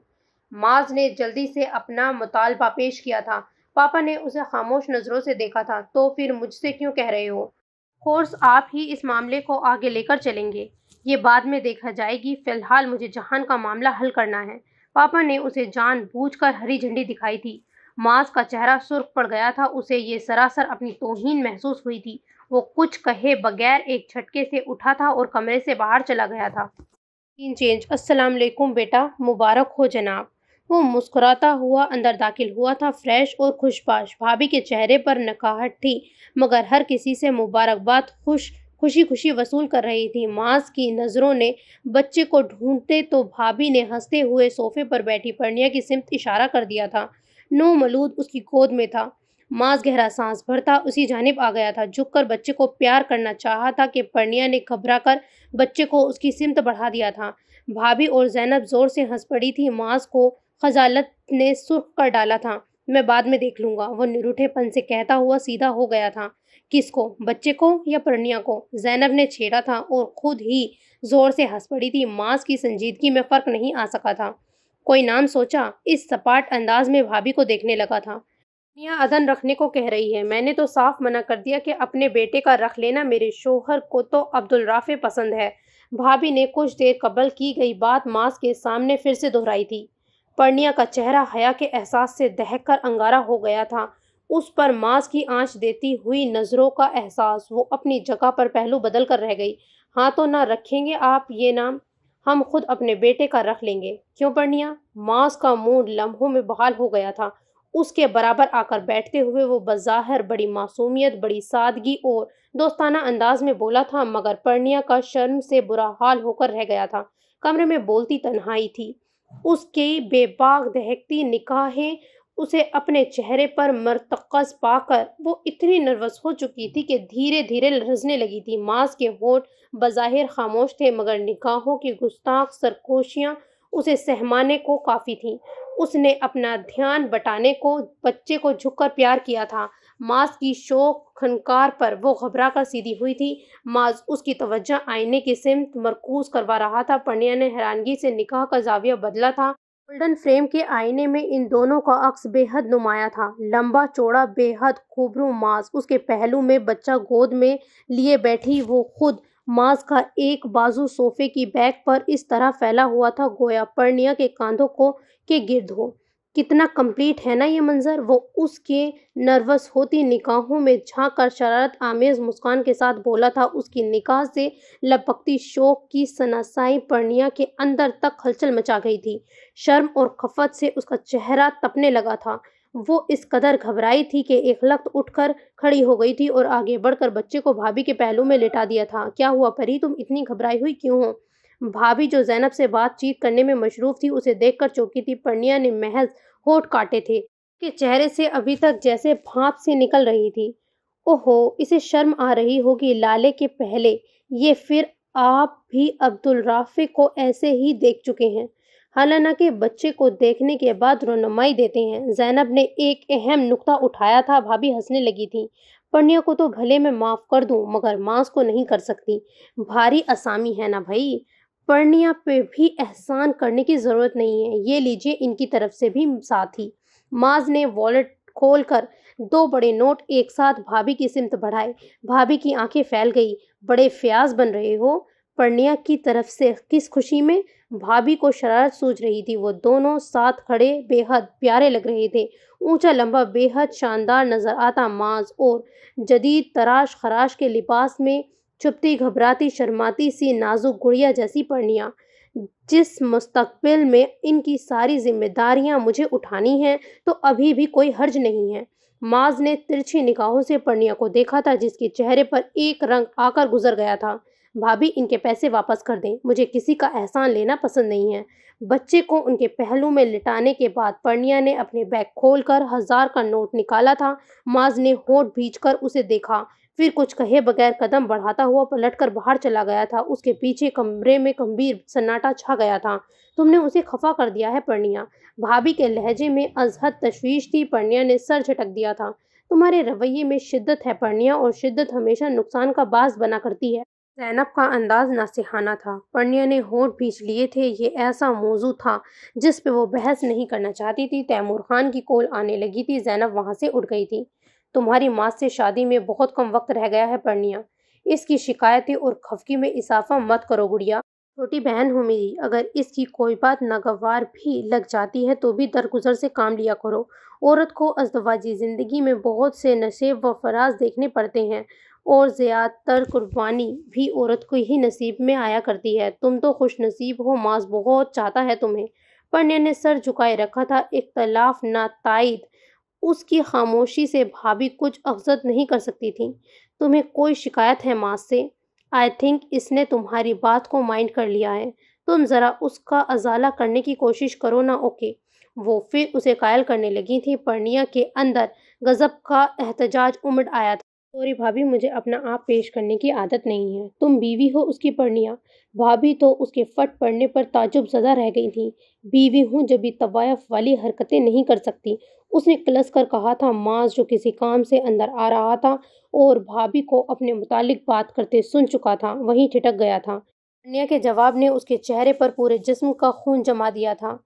माज ने जल्दी से अपना मुतालबा पेश किया था पापा ने उसे खामोश नज़रों से देखा था तो फिर मुझसे क्यों कह रहे हो कोर्स आप ही इस मामले को आगे लेकर चलेंगे ये बाद में देखा जाएगी फ़िलहाल मुझे जहान का मामला हल करना है पापा ने उसे जान बूझ कर हरी झंडी दिखाई थी माज का चेहरा सुर्ख पड़ गया था उसे ये सरासर अपनी तोहीन महसूस हुई थी वो कुछ कहे बगैर एक झटके से उठा था और कमरे से बाहर चला गया था तीन चेंज अस्सलाम वालेकुम बेटा मुबारक हो जनाब वो मुस्कुराता हुआ अंदर दाखिल हुआ था फ्रेश और खुशपाश भाभी के चेहरे पर नकाहट थी मगर हर किसी से मुबारकबाद खुश खुशी खुशी वसूल कर रही थी मास की नज़रों ने बच्चे को ढूंढते तो भाभी ने हंसते हुए सोफे पर बैठी परनिया की सिमत इशारा कर दिया था नो मलूद उसकी गोद में था माज गहरा सांस भरता उसी जानब आ गया था झुककर बच्चे को प्यार करना चाहा था कि परनिया ने घबरा कर बच्चे को उसकी सिमत बढ़ा दिया था भाभी और जैनब ज़ोर से हंस पड़ी थी माज को खजालत ने सुर्ख कर डाला था मैं बाद में देख लूँगा वो निरूठेपन से कहता हुआ सीधा हो गया था किसको बच्चे को या परनिया को जैनब ने छेड़ा था और खुद ही ज़ोर से हंस पड़ी थी माज की संजीदगी में फ़र्क नहीं आ सका था कोई नाम सोचा इस सपाट अंदाज में भाभी को देखने लगा था मियाँ अदन रखने को कह रही है मैंने तो साफ मना कर दिया कि अपने बेटे का रख लेना मेरे शोहर को तो अब्दुल राफे पसंद है भाभी ने कुछ देर कबल की गई बात मास के सामने फिर से दोहराई थी परनिया का चेहरा हया के एहसास से दहक कर अंगारा हो गया था उस पर मास की आंच देती हुई नज़रों का एहसास वो अपनी जगह पर पहलू बदल कर रह गई हाँ तो ना रखेंगे आप ये नाम हम खुद अपने बेटे का रख लेंगे क्यों पढ़निया मांस का मूड लम्हों में बहाल हो गया था उसके बराबर आकर बैठते हुए वो बज़ाहिर बड़ी मासूमियत बड़ी सादगी और दोस्ताना अंदाज में बोला था मगर पर्णिया का शर्म से बुरा हाल होकर रह गया था कमरे में बोलती तन्हाई थी उसके बेबाक दहकती निकाहें उसे अपने चेहरे पर मरतकस पाकर वो इतनी नर्वस हो चुकी थी कि धीरे धीरे लरजने लगी थी मास के होठ बज़ाहिर खामोश थे मगर निगाहों की गुस्ताख सरकोशियाँ उसे सहमाने को काफ़ी थी उसने अपना ध्यान बटाने को बच्चे को झुककर प्यार किया था मास की शोक खनकार पर वो घबरा कर सीधी हुई थी माज उसकी तवज्जा आईने की सिमत मरकूज करवा रहा था पंडिया ने हैरानगी से निकाह का जाविया बदला था गोल्डन फ्रेम के आईने में इन दोनों का अक्स बेहद नुमाया था लंबा चौड़ा बेहद खूबरू मांस उसके पहलू में बच्चा गोद में लिए बैठी वो खुद मांस का एक बाजू सोफे की बैक पर इस तरह फैला हुआ था गोया पर्णिया के कांधों को के गिर्द हो कितना कंप्लीट है ना ये मंज़र वो उसके नर्वस होती निकाहों में झाँक कर शरारत आमेज़ मुस्कान के साथ बोला था उसकी निकाह से लपकती शोक की सनासाई पर्णिया के अंदर तक हलचल मचा गई थी शर्म और खफत से उसका चेहरा तपने लगा था वो इस कदर घबराई थी कि एक लख्त उठकर खड़ी हो गई थी और आगे बढ़कर बच्चे को भाभी के पहलू में लिटा दिया था क्या हुआ परी तुम इतनी घबराई हुई क्यों हो भाभी जो जैनब से बातचीत करने में मशरूफ थी उसे देखकर चौकी थी पर्णिया ने महज होठ काटे थे के चेहरे से अभी तक जैसे भाप से निकल रही थी ओहो इसे शर्म आ रही होगी लाले के पहले ये फिर आप भी अब्दुल राफे को ऐसे ही देख चुके हैं हालांकि बच्चे को देखने के बाद रोनमाई देते हैं जैनब ने एक अहम नुक्ता उठाया था भाभी हंसने लगी थी पंडिया को तो भले मैं माफ़ कर दूं मगर मांस को नहीं कर सकती भारी असामी है ना भाई पर्णिया पे भी एहसान करने की ज़रूरत नहीं है ये लीजिए इनकी तरफ से भी साथ ही माज ने वॉलेट खोलकर दो बड़े नोट एक साथ भाभी की सिमत बढ़ाए भाभी की आंखें फैल गई बड़े फ्याज बन रहे हो पर्णिया की तरफ से किस खुशी में भाभी को शरारत सूझ रही थी वो दोनों साथ खड़े बेहद प्यारे लग रहे थे ऊंचा लंबा बेहद शानदार नज़र आता माज और जदीद तराश खराश के लिबास में छुपती घबराती शर्माती सी नाजुक गुड़िया जैसी पढ़नियाँ जिस मुस्तबिल में इनकी सारी जिम्मेदारियां मुझे उठानी हैं तो अभी भी कोई हर्ज नहीं है माज ने तिरछी निगाहों से पढ़निया को देखा था जिसके चेहरे पर एक रंग आकर गुजर गया था भाभी इनके पैसे वापस कर दें मुझे किसी का एहसान लेना पसंद नहीं है बच्चे को उनके पहलू में लिटाने के बाद पर्णिया ने अपने बैग खोलकर हजार का नोट निकाला था माज ने होठ भीज उसे देखा फिर कुछ कहे बगैर कदम बढ़ाता हुआ पलटकर बाहर चला गया था उसके पीछे कमरे में गंभीर सन्नाटा छा गया था तुमने उसे खफा कर दिया है पर्णिया भाभी के लहजे में अजहद तशवीश थी पर्णिया ने सर झटक दिया था तुम्हारे रवैये में शिद्दत है पर्णिया और शिद्दत हमेशा नुकसान का बास बना करती है जैनब का अंदाज नासिहाना था पर्णिया ने होठ भींच लिए थे ये ऐसा मौजू था जिस पे वो बहस नहीं करना चाहती थी तैमूर खान की कोल आने लगी थी जैनब वहाँ से उठ गई थी तुम्हारी माँ से शादी में बहुत कम वक्त रह गया है पढ़निया इसकी शिकायतें और खफकी में इजाफा मत करो गुड़िया छोटी बहन हूँ मेरी अगर इसकी कोई बात नागवार भी लग जाती है तो भी दरगुजर से काम लिया करो औरत को अजदवाजी ज़िंदगी में बहुत से नशेब व फराज देखने पड़ते हैं और ज़्यादातर कुर्बानी भी औरत को ही नसीब में आया करती है तुम तो खुश नसीब हो मास बहुत चाहता है तुम्हें परने ने सर झुकाए रखा था इख्तलाफ ना तायद उसकी खामोशी से भाभी कुछ अफजत नहीं कर सकती थी तुम्हें कोई शिकायत है माँ से आई थिंक इसने तुम्हारी बात को माइंड कर लिया है तुम ज़रा उसका अजाला करने की कोशिश करो ना ओके वो फिर उसे कायल करने लगी थी पर्णिया के अंदर गज़ब का एहतजाज उमड़ आया था सॉरी भाभी मुझे अपना आप पेश करने की आदत नहीं है तुम बीवी हो उसकी पढ़निया भाभी तो उसके फट पड़ने पर ताजुब ज़दा रह गई थी बीवी हूँ जब भी तवायफ वाली हरकतें नहीं कर सकती उसने कलस कर कहा था माज जो किसी काम से अंदर आ रहा था और भाभी को अपने मुतालिक बात करते सुन चुका था वहीं ठिटक गया था पर्णिया के जवाब ने उसके चेहरे पर पूरे जिस्म का खून जमा दिया था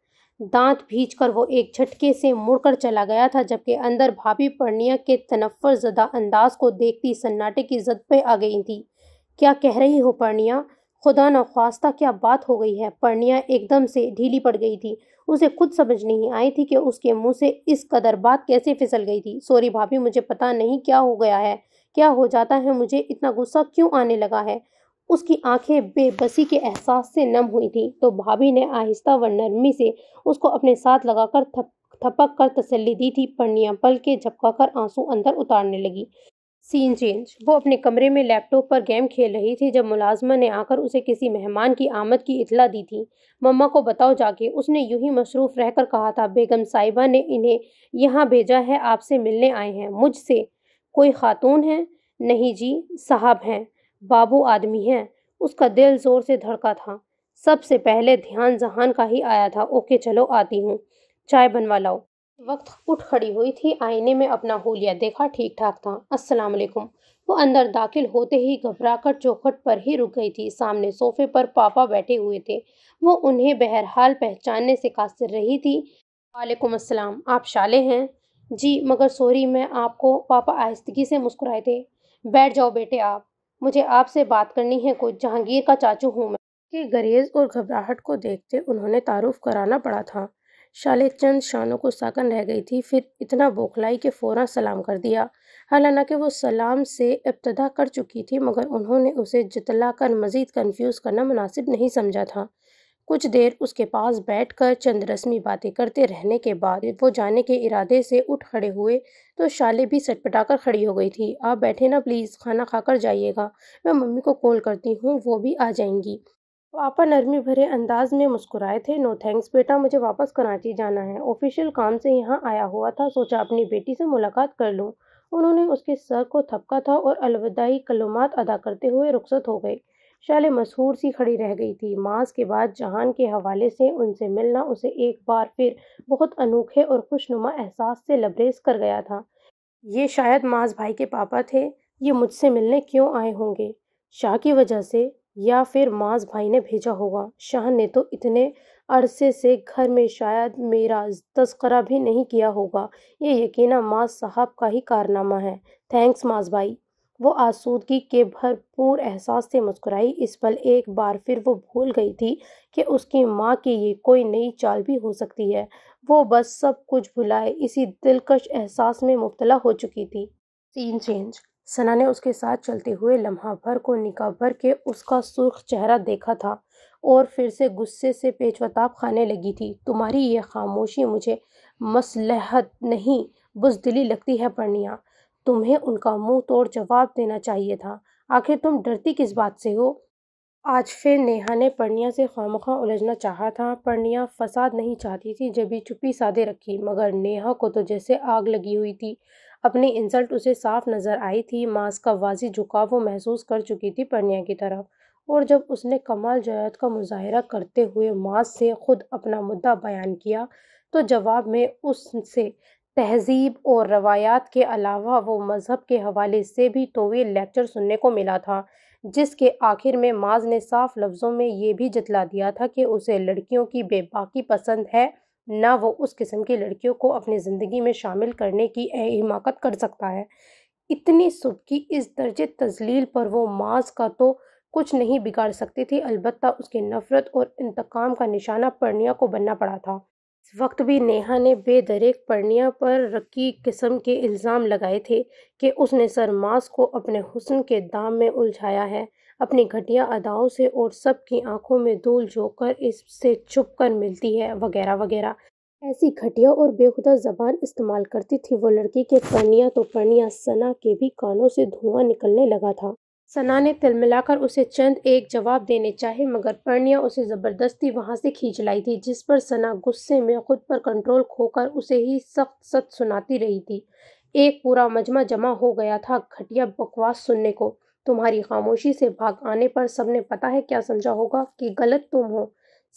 दांत भींचकर वो एक झटके से मुड़कर चला गया था जबकि अंदर भाभी पर्णिया के तनफ़र ज़दा अंदाज को देखती सन्नाटे की जद पे आ गई थी क्या कह रही हो पर्णिया खुदा न खास्ता क्या बात हो गई है पर्णिया एकदम से ढीली पड़ गई थी उसे खुद समझ नहीं आई थी कि उसके मुंह से इस कदर बात कैसे फिसल गई थी सॉरी भाभी मुझे पता नहीं क्या हो गया है क्या हो जाता है मुझे इतना गुस्सा क्यों आने लगा है उसकी आंखें बेबसी के एहसास से नम हुई थी तो भाभी ने आहिस्ता व नरमी से उसको अपने साथ लगाकर थप थपक कर तसल्ली दी थी पर पल के झपका कर आंसू अंदर उतारने लगी सीन चेंज वो अपने कमरे में लैपटॉप पर गेम खेल रही थी जब मुलाजमा ने आकर उसे किसी मेहमान की आमद की इतला दी थी मम्मा को बताओ जाके उसने यूं ही मसरूफ़ रहकर कहा था बेगम साहिबा ने इन्हें यहाँ भेजा है आपसे मिलने आए हैं मुझसे कोई खातून है नहीं जी साहब हैं बाबू आदमी है उसका दिल जोर से धड़का था सबसे पहले ध्यान जहान का ही आया था ओके चलो आती हूँ चाय बनवा लाओ वक्त उठ खड़ी हुई थी आईने में अपना होलिया देखा ठीक ठाक था अस्सलाम वालेकुम वो अंदर दाखिल होते ही घबराकर चौखट पर ही रुक गई थी सामने सोफे पर पापा बैठे हुए थे वो उन्हें बहरहाल पहचानने से कासिर रही थी वालेकुम अस्सलाम आप शाले हैं जी मगर सॉरी मैं आपको पापा आहिस्तगी से मुस्कुराए थे बैठ जाओ बेटे आप मुझे आपसे बात करनी है कुछ जहांगीर का चाचू हूँ मैं कि गरेज और घबराहट को देखते उन्होंने तारुफ कराना पड़ा था शाले चंद शानों को साकन रह गई थी फिर इतना बौखलाई कि फ़ौर सलाम कर दिया हालांकि वो सलाम से इब्तदा कर चुकी थी मगर उन्होंने उसे जतला कर मज़ीद कन्फ्यूज़ करना मुनासिब नहीं समझा था कुछ देर उसके पास बैठकर रस्मी बातें करते रहने के बाद वो जाने के इरादे से उठ खड़े हुए तो शाले भी सटपटाकर खड़ी हो गई थी आप बैठे ना प्लीज़ खाना खाकर जाइएगा मैं मम्मी को कॉल करती हूँ वो भी आ जाएंगी पापा नरमी भरे अंदाज में मुस्कुराए थे नो थैंक्स बेटा मुझे वापस कराची जाना है ऑफिशियल काम से यहाँ आया हुआ था सोचा अपनी बेटी से मुलाकात कर लूँ उन्होंने उसके सर को थपका था और अलविदाई कलमात अदा करते हुए रुखसत हो गए शाले मशहूर सी खड़ी रह गई थी मास के बाद जहान के हवाले से उनसे मिलना उसे एक बार फिर बहुत अनोखे और खुशनुमा एहसास से लबरेज कर गया था ये शायद मास भाई के पापा थे ये मुझसे मिलने क्यों आए होंगे शाह की वजह से या फिर मास भाई ने भेजा होगा शाह ने तो इतने अरसे से घर में शायद मेरा तस्करा भी नहीं किया होगा ये यकीन मास साहब का ही कारनामा है थैंक्स मास भाई वो आसूदगी के भरपूर एहसास से मुस्कुराई इस पल एक बार फिर वो भूल गई थी कि उसकी माँ की ये कोई नई चाल भी हो सकती है वो बस सब कुछ भुलाए इसी दिलकश एहसास में मुबतला हो चुकी थी सीन चेंज सना ने उसके साथ चलते हुए लम्हा भर को निकाह भर के उसका सुर्ख चेहरा देखा था और फिर से गुस्से से पेचवताब खाने लगी थी तुम्हारी ये खामोशी मुझे मसलहत नहीं बुजदिली लगती है पढ़निया तुम्हें उनका मुंह तोड़ जवाब देना चाहिए था आखिर तुम डरती किस बात से हो आज फिर नेहा ने परनिया से खामखा उलझना चाहा था परनिया फसाद नहीं चाहती थी जब भी चुप्पी साधे रखी मगर नेहा को तो जैसे आग लगी हुई थी अपनी इंसल्ट उसे साफ नज़र आई थी मांस का वाजी झुकाव वो महसूस कर चुकी थी परनिया की तरफ और जब उसने कमाल जयात का मुजाहरा करते हुए मांस से खुद अपना मुद्दा बयान किया तो जवाब में उससे तहज़ीब और रवायात के अलावा वो मज़हब के हवाले से भी तोील लेक्चर सुनने को मिला था जिसके आखिर में माज ने साफ लफ्ज़ों में ये भी जतला दिया था कि उसे लड़कियों की बेबाकी पसंद है ना वो उस किस्म की लड़कियों को अपनी ज़िंदगी में शामिल करने की हिमाकत कर सकता है इतनी सुब की इस दर्ज तजलील पर वो माज का तो कुछ नहीं बिगाड़ सकती थी अलबत्त उसकी नफ़रत और इंतकाम का निशाना परनिया को बनना पड़ा था इस वक्त भी नेहा ने बेदरेक पर्णिया पर रकी किस्म के इल्ज़ाम लगाए थे कि उसने सरमास को अपने हुस्न के दाम में उलझाया है अपनी घटिया अदाओं से और सबकी आंखों में धूल झोंककर इससे छुप कर मिलती है वगैरह वगैरह ऐसी घटिया और बेखुदा जबान इस्तेमाल करती थी वो लड़की के पर्णिया तो पर्णिया सना के भी कानों से धुआं निकलने लगा था सना ने तिल मिलाकर उसे चंद एक जवाब देने चाहे मगर पर्णिया उसे ज़बरदस्ती वहां से खींच लाई थी जिस पर सना गुस्से में खुद पर कंट्रोल खोकर उसे ही सख्त सच सुनाती रही थी एक पूरा मजमा जमा हो गया था घटिया बकवास सुनने को तुम्हारी खामोशी से भाग आने पर सबने पता है क्या समझा होगा कि गलत तुम हो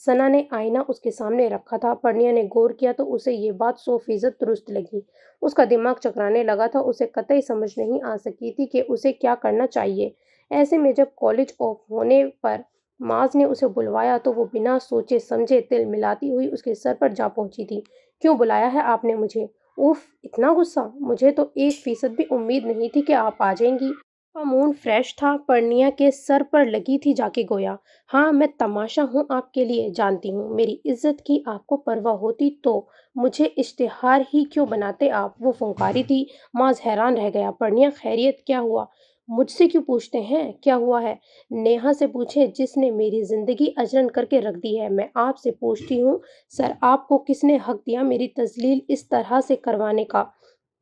सना ने आईना उसके सामने रखा था परनिया ने गौर किया तो उसे ये बात सौ फीसद दुरुस्त लगी उसका दिमाग चकराने लगा था उसे कतई समझ नहीं आ सकी थी कि उसे क्या करना चाहिए ऐसे में जब कॉलेज ऑफ होने पर माज ने उसे बुलवाया तो वो बिना सोचे समझे तिल मिलाती हुई उसके सर पर जा पहुंची थी क्यों बुलाया है आपने मुझे उफ इतना गुस्सा मुझे तो एक फीसद भी उम्मीद नहीं थी कि आप आ जाएंगी का मून फ्रेश था परनिया के सर पर लगी थी जाके गोया हाँ मैं तमाशा हूँ आपके लिए जानती हूँ मेरी इज्जत की आपको परवाह होती तो मुझे इश्तहार ही क्यों बनाते आप वो फुंकारी थी माज हैरान रह गया परनिया खैरियत क्या हुआ मुझसे क्यों पूछते हैं क्या हुआ है नेहा से पूछे जिसने मेरी ज़िंदगी अजरन करके रख दी है मैं आपसे पूछती हूँ सर आपको किसने हक दिया मेरी तजलील इस तरह से करवाने का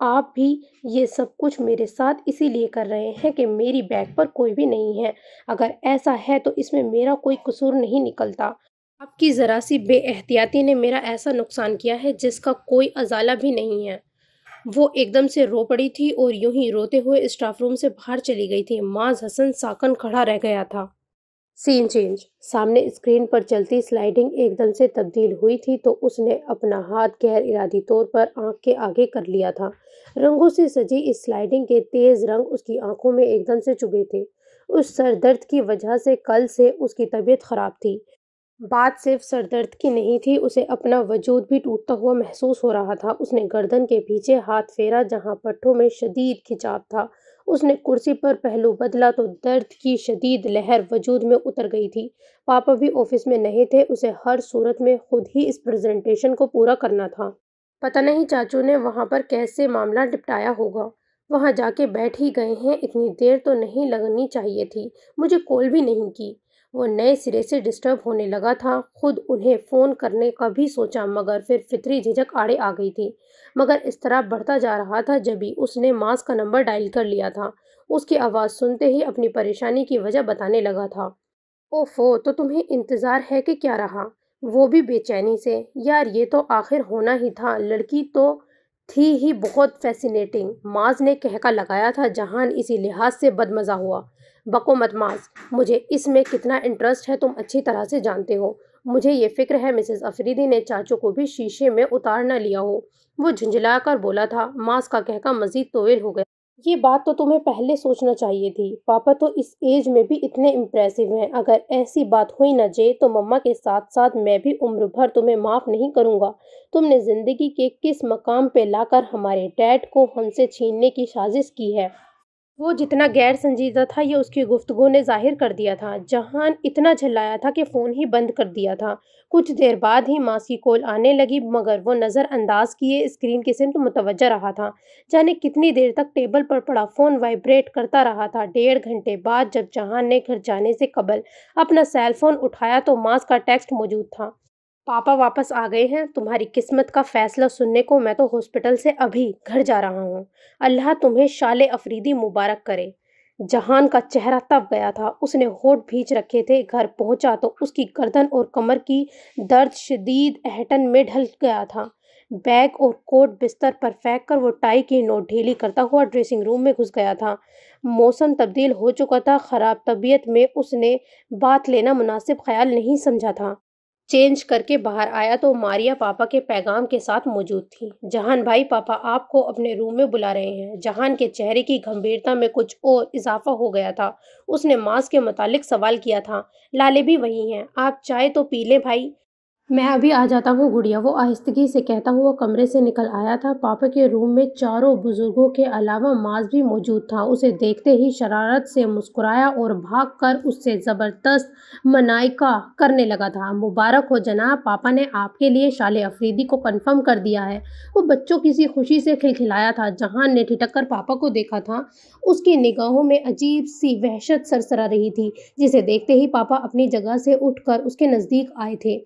आप भी ये सब कुछ मेरे साथ इसीलिए कर रहे हैं कि मेरी बैग पर कोई भी नहीं है अगर ऐसा है तो इसमें मेरा कोई कसूर नहीं निकलता आपकी ज़रा सी एहतियाती ने मेरा ऐसा नुकसान किया है जिसका कोई अजाला भी नहीं है वो एकदम से रो पड़ी थी और यूं ही रोते हुए स्टाफ रूम से बाहर चली गई थी माज हसन साकन खड़ा रह गया था सीन चेंज सामने स्क्रीन पर चलती स्लाइडिंग एकदम से तब्दील हुई थी तो उसने अपना हाथ गैर इरादी तौर पर आंख के आगे कर लिया था रंगों से सजी इस स्लाइडिंग के तेज रंग उसकी आंखों में एकदम से चुभे थे उस सरदर्द की वजह से कल से उसकी तबीयत खराब थी बात सिर्फ सरदर्द की नहीं थी उसे अपना वजूद भी टूटता हुआ महसूस हो रहा था उसने गर्दन के पीछे हाथ फेरा जहां पट्टों में शदीद खिंचाव था उसने कुर्सी पर पहलू बदला तो दर्द की शदीद लहर वजूद में उतर गई थी पापा भी ऑफिस में नहीं थे उसे हर सूरत में खुद ही इस प्रेजेंटेशन को पूरा करना था पता नहीं चाचू ने वहाँ पर कैसे मामला निपटाया होगा वहाँ जाके बैठ ही गए हैं इतनी देर तो नहीं लगनी चाहिए थी मुझे कॉल भी नहीं की वो नए सिरे से डिस्टर्ब होने लगा था खुद उन्हें फ़ोन करने का भी सोचा मगर फिर फितरी झिझक आड़े आ गई थी मगर इस तरह बढ़ता जा रहा था जब ही उसने मास का नंबर डायल कर लिया था उसकी आवाज़ सुनते ही अपनी परेशानी की वजह बताने लगा था ओफो तो तुम्हें इंतज़ार है कि क्या रहा वो भी बेचैनी से यार ये तो आखिर होना ही था लड़की तो थी ही बहुत फैसिनेटिंग माज ने कहका लगाया था जहान इसी लिहाज से बदमज़ा हुआ बको मत मास मुझे इसमें कितना इंटरेस्ट है तुम अच्छी तरह से जानते हो मुझे ये फिक्र है मिसेस अफरीदी ने चाचू को भी शीशे में उतार न लिया हो वो झुंझला कर बोला था मास का कहका मजीद तोविल हो गया ये बात तो तुम्हें पहले सोचना चाहिए थी पापा तो इस एज में भी इतने इम्प्रेसिव हैं अगर ऐसी बात हुई ना जे तो मम्मा के साथ साथ मैं भी उम्र भर तुम्हें माफ़ नहीं करूँगा तुमने ज़िंदगी के किस मकाम पे लाकर हमारे डैड को हमसे छीनने की साजिश की है वो जितना गैर संजीदा था यह उसकी गुफ्तगु ने जाहिर कर दिया था जहान इतना झल्लाया था कि फ़ोन ही बंद कर दिया था कुछ देर बाद ही मासी कॉल आने लगी मगर वो नज़रअंदाज किए स्क्रीन की सिमत मुतव रहा था जाने कितनी देर तक टेबल पर पड़ा फ़ोन वाइब्रेट करता रहा था डेढ़ घंटे बाद जब जहान ने घर जाने से कबल अपना सेल फ़ोन उठाया तो मास का टेक्स्ट मौजूद था पापा वापस आ गए हैं तुम्हारी किस्मत का फैसला सुनने को मैं तो हॉस्पिटल से अभी घर जा रहा हूँ अल्लाह तुम्हें शाल अफरीदी मुबारक करे जहान का चेहरा तप गया था उसने होठ भींच रखे थे घर पहुंचा तो उसकी गर्दन और कमर की दर्द शदीद एहटन में ढल गया था बैग और कोट बिस्तर पर फेंक कर वो टाई की नोट ढीली करता हुआ ड्रेसिंग रूम में घुस गया था मौसम तब्दील हो चुका था ख़राब तबीयत में उसने बात लेना मुनासिब ख्याल नहीं समझा था चेंज करके बाहर आया तो मारिया पापा के पैगाम के साथ मौजूद थी जहान भाई पापा आपको अपने रूम में बुला रहे हैं जहान के चेहरे की गंभीरता में कुछ और इजाफा हो गया था उसने मास के मुतालिक सवाल किया था लाले भी वही हैं आप चाय तो पी लें भाई मैं अभी आ जाता हूँ गुड़िया वो आहिस्तगी से कहता हुआ कमरे से निकल आया था पापा के रूम में चारों बुजुर्गों के अलावा माज भी मौजूद था उसे देखते ही शरारत से मुस्कुराया और भाग कर उससे ज़बरदस्त मनाइका करने लगा था मुबारक हो जनाब पापा ने आपके लिए शाले अफरीदी को कन्फर्म कर दिया है वो बच्चों किसी खुशी से खिलखिलाया था जहाँ ने ठिटक कर पापा को देखा था उसकी निगाहों में अजीब सी वहशत सरसरा रही थी जिसे देखते ही पापा अपनी जगह से उठ उसके नज़दीक आए थे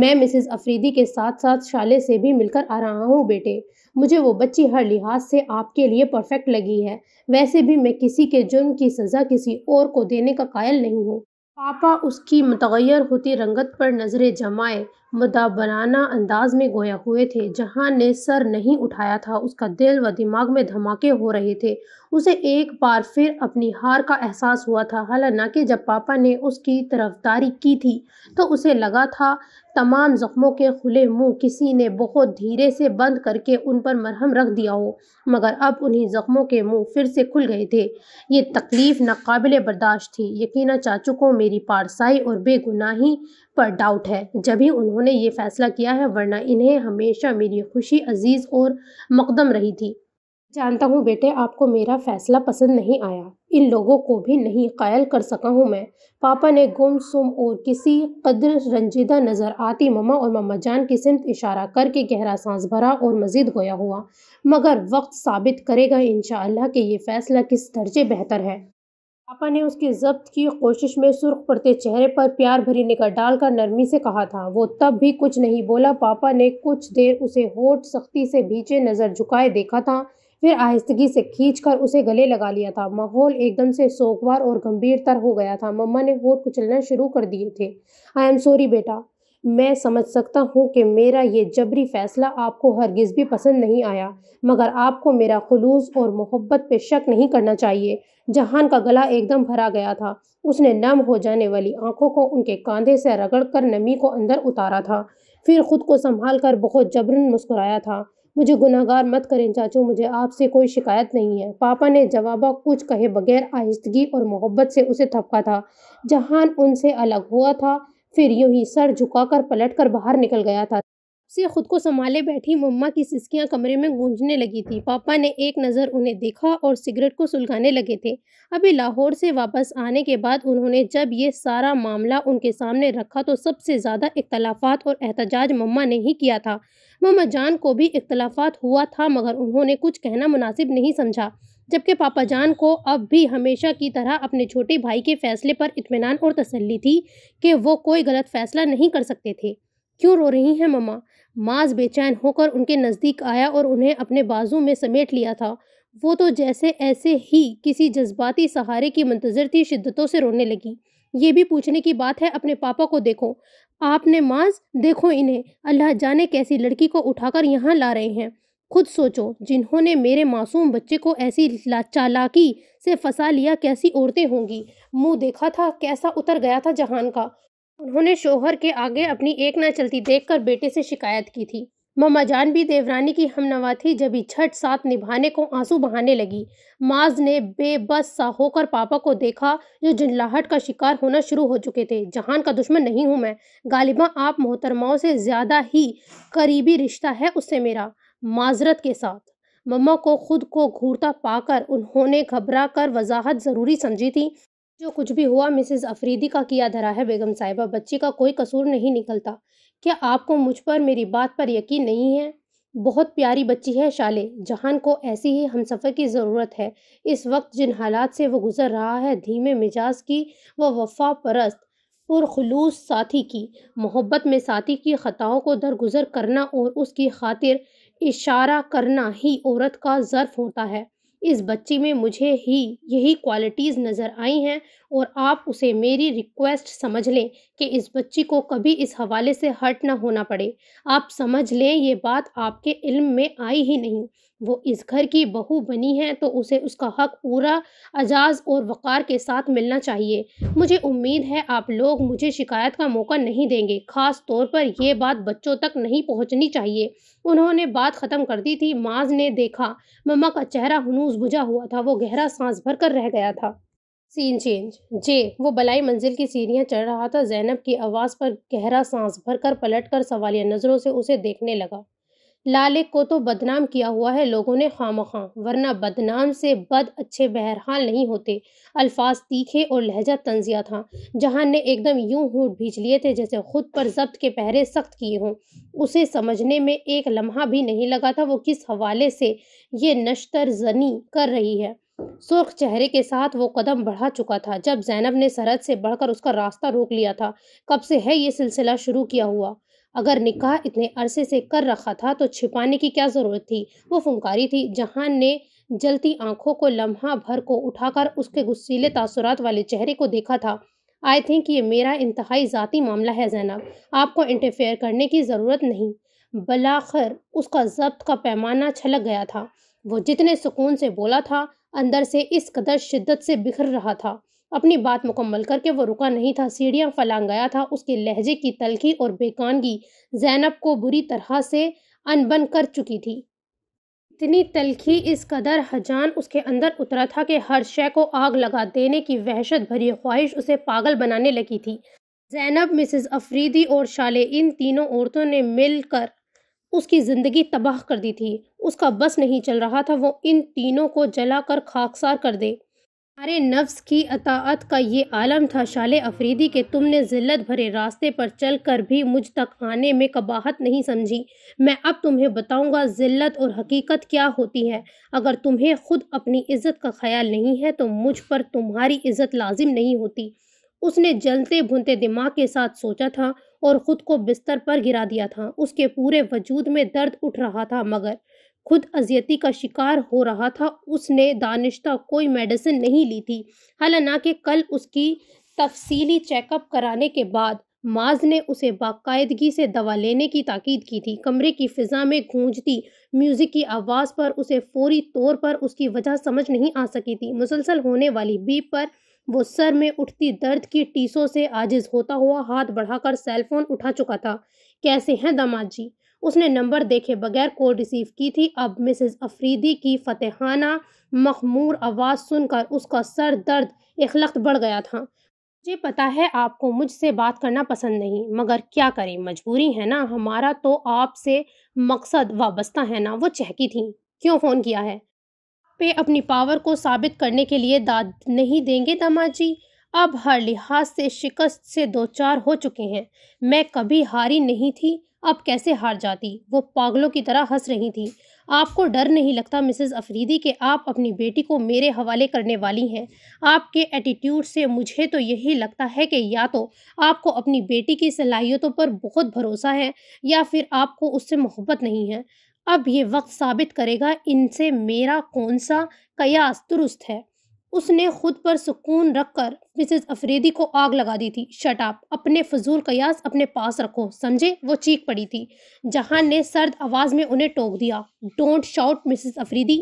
मैं मिसेस अफरीदी के साथ साथ शाले से भी मिलकर आ रहा हूँ बेटे मुझे वो बच्ची हर लिहाज से आपके लिए परफेक्ट लगी है वैसे भी मैं किसी के जुर्म की सज़ा किसी और को देने का कायल नहीं हूँ पापा उसकी मतगैर होती रंगत पर नज़रें जमाए मदाबराना अंदाज में गोया हुए थे जहां ने सर नहीं उठाया था उसका दिल व दिमाग में धमाके हो रहे थे उसे एक बार फिर अपनी हार का एहसास हुआ था हालांकि जब पापा ने उसकी तरफदारी की थी तो उसे लगा था तमाम जख्मों के खुले मुंह किसी ने बहुत धीरे से बंद करके उन पर मरहम रख दिया हो मगर अब उन्हीं जख्मों के मुंह फिर से खुल गए थे ये तकलीफ़ नाकबिल बर्दाश्त थी यकीन चाचू को मेरी पारसाई और बेगुनाही पर डाउट है जब ही उन्होंने ये फैसला किया है वरना इन्हें हमेशा मेरी खुशी अजीज और मकदम रही थी जानता हूँ बेटे आपको मेरा फैसला पसंद नहीं आया इन लोगों को भी नहीं कायल कर सका हूँ मैं पापा ने गुम सुम और किसी कदर रंजीदा नज़र आती ममा और ममा जान की सिमत इशारा करके गहरा सांस भरा और मज़ीद गोया हुआ मगर वक्त साबित करेगा इन कि ये फ़ैसला किस दर्जे बेहतर है पापा ने उसके जब्त की कोशिश में सुर्ख पड़ते चेहरे पर प्यार भरी निगाह डालकर नरमी से कहा था वो तब भी कुछ नहीं बोला पापा ने कुछ देर उसे होठ सख्ती से भीचे नज़र झुकाए देखा था फिर आहिस्तगी से खींच कर उसे गले लगा लिया था माहौल एकदम से सोगवार और गंभीर तर हो गया था मम्मा ने होठ कुचलना शुरू कर दिए थे आई एम सॉरी बेटा मैं समझ सकता हूँ कि मेरा ये जबरी फ़ैसला आपको हरगिज़ भी पसंद नहीं आया मगर आपको मेरा खलूस और मोहब्बत पे शक नहीं करना चाहिए जहान का गला एकदम भरा गया था उसने नम हो जाने वाली आंखों को उनके कंधे से रगड़ कर नमी को अंदर उतारा था फिर खुद को संभाल कर बहुत जबरन मुस्कुराया था मुझे गुनागार मत करें चाचू मुझे आपसे कोई शिकायत नहीं है पापा ने जवाबा कुछ कहे बगैर आहिस्तगी और मोहब्बत से उसे थपका था जहान उनसे अलग हुआ था फिर यूं ही सर झुकाकर पलटकर बाहर निकल गया था से खुद को संभाले बैठी मम्मा की सिसकियां कमरे में गूंजने लगी थी पापा ने एक नज़र उन्हें देखा और सिगरेट को सुलगाने लगे थे अभी लाहौर से वापस आने के बाद उन्होंने जब ये सारा मामला उनके सामने रखा तो सबसे ज़्यादा इख्तलाफात और एहतजाज मम्मा ने ही किया था मम्मा जान को भी इख्तलाफात हुआ था मगर उन्होंने कुछ कहना मुनासिब नहीं समझा जबकि पापा जान को अब भी हमेशा की तरह अपने छोटे भाई के फैसले पर इत्मीनान और तसल्ली थी कि वो कोई गलत फैसला नहीं कर सकते थे क्यों रो रही हैं मम्मा माज बेचैन होकर उनके नज़दीक आया और उन्हें अपने बाजू में समेट लिया था वो तो जैसे ऐसे ही किसी जज्बाती सहारे की मंतज़र थी शिद्दतों से रोने लगी ये भी पूछने की बात है अपने पापा को देखो आपने माज देखो इन्हें अल्लाह जाने कैसी लड़की को उठाकर यहाँ ला रहे हैं खुद सोचो जिन्होंने मेरे मासूम बच्चे को ऐसी चालाकी से फंसा लिया कैसी औरतें होंगी मुंह देखा था कैसा उतर गया था जहान का उन्होंने शोहर के आगे अपनी एक ना चलती देखकर बेटे से शिकायत की थी मामा जान भी देवरानी की हमनवा थी जब छठ साथ निभाने को आंसू बहाने लगी माज ने बेबस सा होकर पापा को देखा जो जिनलाहट का शिकार होना शुरू हो चुके थे जहान का दुश्मन नहीं हूं मैं गालिबा आप मोहतरमाओं से ज्यादा ही करीबी रिश्ता है उससे मेरा माजरत के साथ मम्मा को खुद को घूरता पाकर उन्होंने घबरा कर वजाहत ज़रूरी समझी थी जो कुछ भी हुआ मिसेज अफरीदी का किया धरा है बेगम साहिबा बच्ची का कोई कसूर नहीं निकलता क्या आपको मुझ पर मेरी बात पर यकीन नहीं है बहुत प्यारी बच्ची है शाले जहान को ऐसी ही हमसफ़र की ज़रूरत है इस वक्त जिन हालात से वो गुज़र रहा है धीमे मिजाज की वह वफा परस्त पुरखलूस साथी की मोहब्बत में साथी की ख़ताओं को दरगुजर करना और उसकी खातिर इशारा करना ही औरत का ज़र्फ होता है इस बच्ची में मुझे ही यही क्वालिटीज़ नज़र आई हैं और आप उसे मेरी रिक्वेस्ट समझ लें कि इस बच्ची को कभी इस हवाले से हर्ट ना होना पड़े आप समझ लें ये बात आपके इल्म में आई ही नहीं वो इस घर की बहू बनी है तो उसे उसका हक पूरा एजाज़ और वक़ार के साथ मिलना चाहिए मुझे उम्मीद है आप लोग मुझे शिकायत का मौका नहीं देंगे ख़ास तौर पर यह बात बच्चों तक नहीं पहुंचनी चाहिए उन्होंने बात ख़त्म कर दी थी माज ने देखा मम्मा का चेहरा हनूस बुझा हुआ था वो गहरा सांस भर कर रह गया था सीन चेंज जे वो बलाई मंजिल की सीढ़ियां चढ़ रहा था जैनब की आवाज़ पर गहरा सांस भरकर पलटकर सवालिया नज़रों से उसे देखने लगा लाले को तो बदनाम किया हुआ है लोगों ने खाम खां वरना बदनाम से बद अच्छे बहरहाल नहीं होते अल्फाज तीखे और लहजा तंजिया था जहान ने एकदम यूं होंठ भीज लिए थे जैसे खुद पर जब्त के पहरे सख्त किए हों उसे समझने में एक लम्हा भी नहीं लगा था वो किस हवाले से ये नश्तर जनी कर रही है सुर्ख चेहरे के साथ वो कदम बढ़ा चुका था जब जैनब ने सरहद से बढ़कर उसका रास्ता रोक लिया था कब से है ये सिलसिला शुरू किया हुआ अगर निकाह इतने अरसे से कर रखा था तो छिपाने की क्या ज़रूरत थी वो फुंकारी थी जहान ने जलती आंखों को लम्हा भर को उठाकर उसके गुस्सीले तासुरात वाले चेहरे को देखा था आई थिंक ये मेरा इंतहाई ज़ाती मामला है जैनब आपको इंटरफेयर करने की ज़रूरत नहीं बलाखर उसका जब्त का पैमाना छलक गया था वो जितने सुकून से बोला था अंदर से इस कदर शिद्दत से बिखर रहा था अपनी बात मुकम्मल करके वो रुका नहीं था सीढ़ियाँ फलांग गया था उसके लहजे की तलखी और बेकानगी जैनब को बुरी तरह से अनबन कर चुकी थी इतनी तलखी इस कदर हजान उसके अंदर उतरा था कि हर शय को आग लगा देने की वहशत भरी ख्वाहिश उसे पागल बनाने लगी थी जैनब मिसेस अफरीदी और शाले इन तीनों औरतों ने मिलकर उसकी ज़िंदगी तबाह कर दी थी उसका बस नहीं चल रहा था वो इन तीनों को जलाकर खाकसार कर दे हमारे नफ्स की अतात का ये आलम था शाले अफरीदी के तुमने ज़िल्लत भरे रास्ते पर चल कर भी मुझ तक आने में कबाहत नहीं समझी मैं अब तुम्हें बताऊंगा ज़िल्लत और हकीकत क्या होती है अगर तुम्हें खुद अपनी इज्जत का ख्याल नहीं है तो मुझ पर तुम्हारी इज्जत लाजिम नहीं होती उसने जलते भुनते दिमाग के साथ सोचा था और ख़ुद को बिस्तर पर गिरा दिया था उसके पूरे वजूद में दर्द उठ रहा था मगर खुद अजियती का शिकार हो रहा था उसने दानिश्ता कोई मेडिसिन नहीं ली थी हालांकि कल उसकी तफसीली चेकअप कराने के बाद माज ने उसे बाकायदगी से दवा लेने की ताकीद की थी कमरे की फिजा में गूंजती म्यूज़िक की आवाज़ पर उसे फौरी तौर पर उसकी वजह समझ नहीं आ सकी थी मुसलसल होने वाली बीप पर वो सर में उठती दर्द की टीसों से आजिज होता हुआ हाथ बढ़ाकर सेलफोन उठा चुका था कैसे हैं दामाद जी उसने नंबर देखे बगैर कॉल रिसीव की थी अब मिसेस अफरीदी की फतेहाना मखमूर आवाज़ सुनकर उसका सर दर्द इखलक्त बढ़ गया था मुझे पता है आपको मुझसे बात करना पसंद नहीं मगर क्या करें मजबूरी है ना हमारा तो आपसे मकसद वाबस्ता है ना वो चहकी थी क्यों फ़ोन किया है पे अपनी पावर को साबित करने के लिए दाद नहीं देंगे दमाजी जी अब हर लिहाज से शिकस्त से दो चार हो चुके हैं मैं कभी हारी नहीं थी अब कैसे हार जाती वो पागलों की तरह हंस रही थी आपको डर नहीं लगता मिसेस अफरीदी के आप अपनी बेटी को मेरे हवाले करने वाली हैं आपके एटीट्यूड से मुझे तो यही लगता है कि या तो आपको अपनी बेटी की सलाहियतों पर बहुत भरोसा है या फिर आपको उससे मोहब्बत नहीं है अब ये वक्त साबित करेगा इनसे मेरा कौन सा कयास दुरुस्त है उसने खुद पर सुकून रखकर मिसेज अफरीदी को आग लगा दी थी शटाप अपने फजूल कयास अपने पास रखो समझे वो चीख पड़ी थी जहान ने सर्द आवाज़ में उन्हें टोक दिया don't shout Mrs Afridi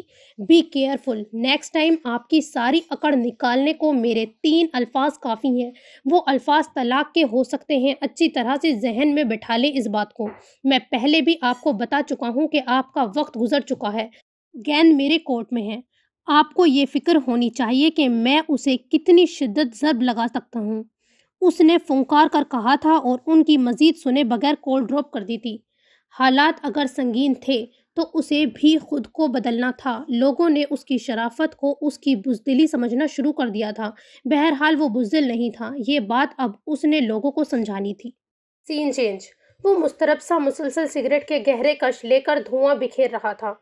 be careful next time आपकी सारी अकड़ निकालने को मेरे तीन अल्फाज काफ़ी हैं वो अल्फाज तलाक के हो सकते हैं अच्छी तरह से जहन में बैठा ले इस बात को मैं पहले भी आपको बता चुका हूँ कि आपका वक्त गुजर चुका है गेंद मेरे कोर्ट में है आपको ये फिक्र होनी चाहिए कि मैं उसे कितनी शिद्दत जरब लगा सकता हूँ उसने फुंकार कर कहा था और उनकी मजीद सुने बगैर कॉल ड्रॉप कर दी थी हालात अगर संगीन थे तो उसे भी खुद को बदलना था लोगों ने उसकी शराफत को उसकी बुजदिली समझना शुरू कर दिया था बहरहाल वो बुजदिल नहीं था ये बात अब उसने लोगों को समझानी थी सीन चेंज वो मुस्तरब सा मुसलसल सिगरेट के गहरे कश लेकर धुआं बिखेर रहा था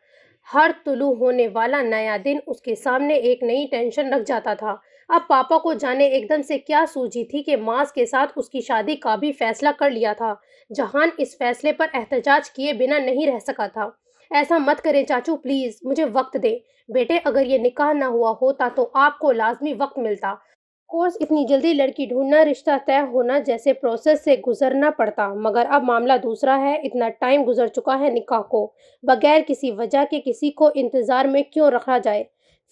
हर तुलू होने वाला नया दिन उसके सामने एक नई टेंशन रख जाता था अब पापा को जाने एकदम से क्या सूझी थी कि मास के साथ उसकी शादी का भी फैसला कर लिया था जहान इस फैसले पर एहतजाज किए बिना नहीं रह सका था ऐसा मत करें चाचू प्लीज मुझे वक्त दे बेटे अगर ये निकाह ना हुआ होता तो आपको लाजमी वक्त मिलता कोर्स इतनी जल्दी लड़की ढूंढना रिश्ता तय होना जैसे प्रोसेस से गुजरना पड़ता मगर अब मामला दूसरा है इतना टाइम गुजर चुका है निकाह को बगैर किसी वजह के किसी को इंतज़ार में क्यों रखा जाए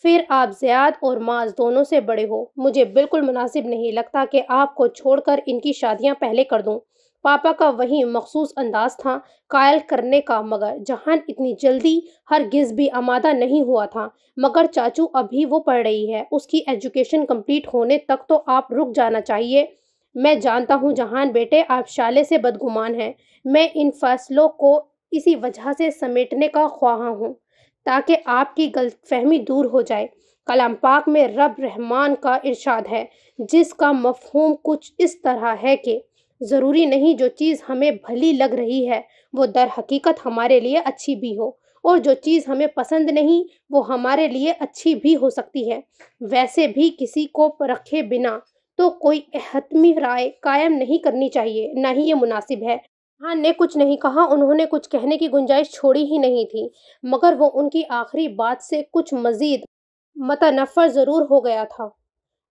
फिर आप ज़्याद और माज दोनों से बड़े हो मुझे बिल्कुल मुनासिब नहीं लगता कि आपको छोड़कर इनकी शादियां पहले कर दूं पापा का वही मखसूस अंदाज था कायल करने का मगर जहान इतनी जल्दी हर गिज भी आमादा नहीं हुआ था मगर चाचू अभी वो पढ़ रही है उसकी एजुकेशन कंप्लीट होने तक तो आप रुक जाना चाहिए मैं जानता हूँ जहान बेटे आप शाले से बदगुमान हैं मैं इन फैसलों को इसी वजह से समेटने का ख्वाहा हूँ ताकि आपकी गलतफहमी दूर हो जाए कलाम पाक में रब रहमान का इरशाद है जिसका मफहूम कुछ इस तरह है कि ज़रूरी नहीं जो चीज़ हमें भली लग रही है वो दर हकीकत हमारे लिए अच्छी भी हो और जो चीज़ हमें पसंद नहीं वो हमारे लिए अच्छी भी हो सकती है वैसे भी किसी को रखे बिना तो कोई अहतमी राय कायम नहीं करनी चाहिए ना ही ये मुनासिब है खान हाँ, ने कुछ नहीं कहा उन्होंने कुछ कहने की गुंजाइश छोड़ी ही नहीं थी मगर वो उनकी आखिरी बात से कुछ मजीद मतनफ़र ज़रूर हो गया था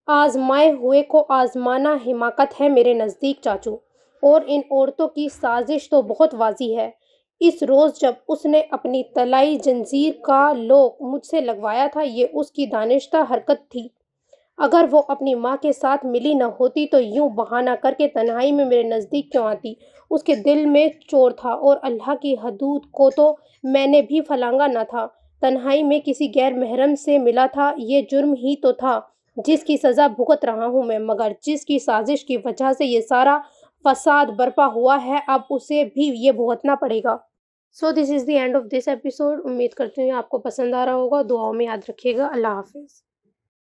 आजमाए हुए को आजमाना हिमाकत है मेरे नज़दीक चाचू और इन औरतों की साजिश तो बहुत वाजी है इस रोज़ जब उसने अपनी तलाई जंजीर का लोक मुझसे लगवाया था ये उसकी दानिशा हरकत थी अगर वो अपनी माँ के साथ मिली न होती तो यूं बहाना करके तन्हाई में मेरे नज़दीक क्यों आती उसके दिल में चोर था और अल्लाह की हदूद को तो मैंने भी फलांगा ना था तन्हाई में किसी गैर महरम से मिला था ये जुर्म ही तो था जिसकी सज़ा भुगत रहा हूँ मैं मगर जिसकी साजिश की वजह से ये सारा फसाद बर्पा हुआ है अब उसे भी ये भुगतना पड़ेगा so this is the end of this episode उम्मीद करती हूँ आपको पसंद आ रहा होगा दुआओं में याद रखिएगा अल्लाह हाफिज़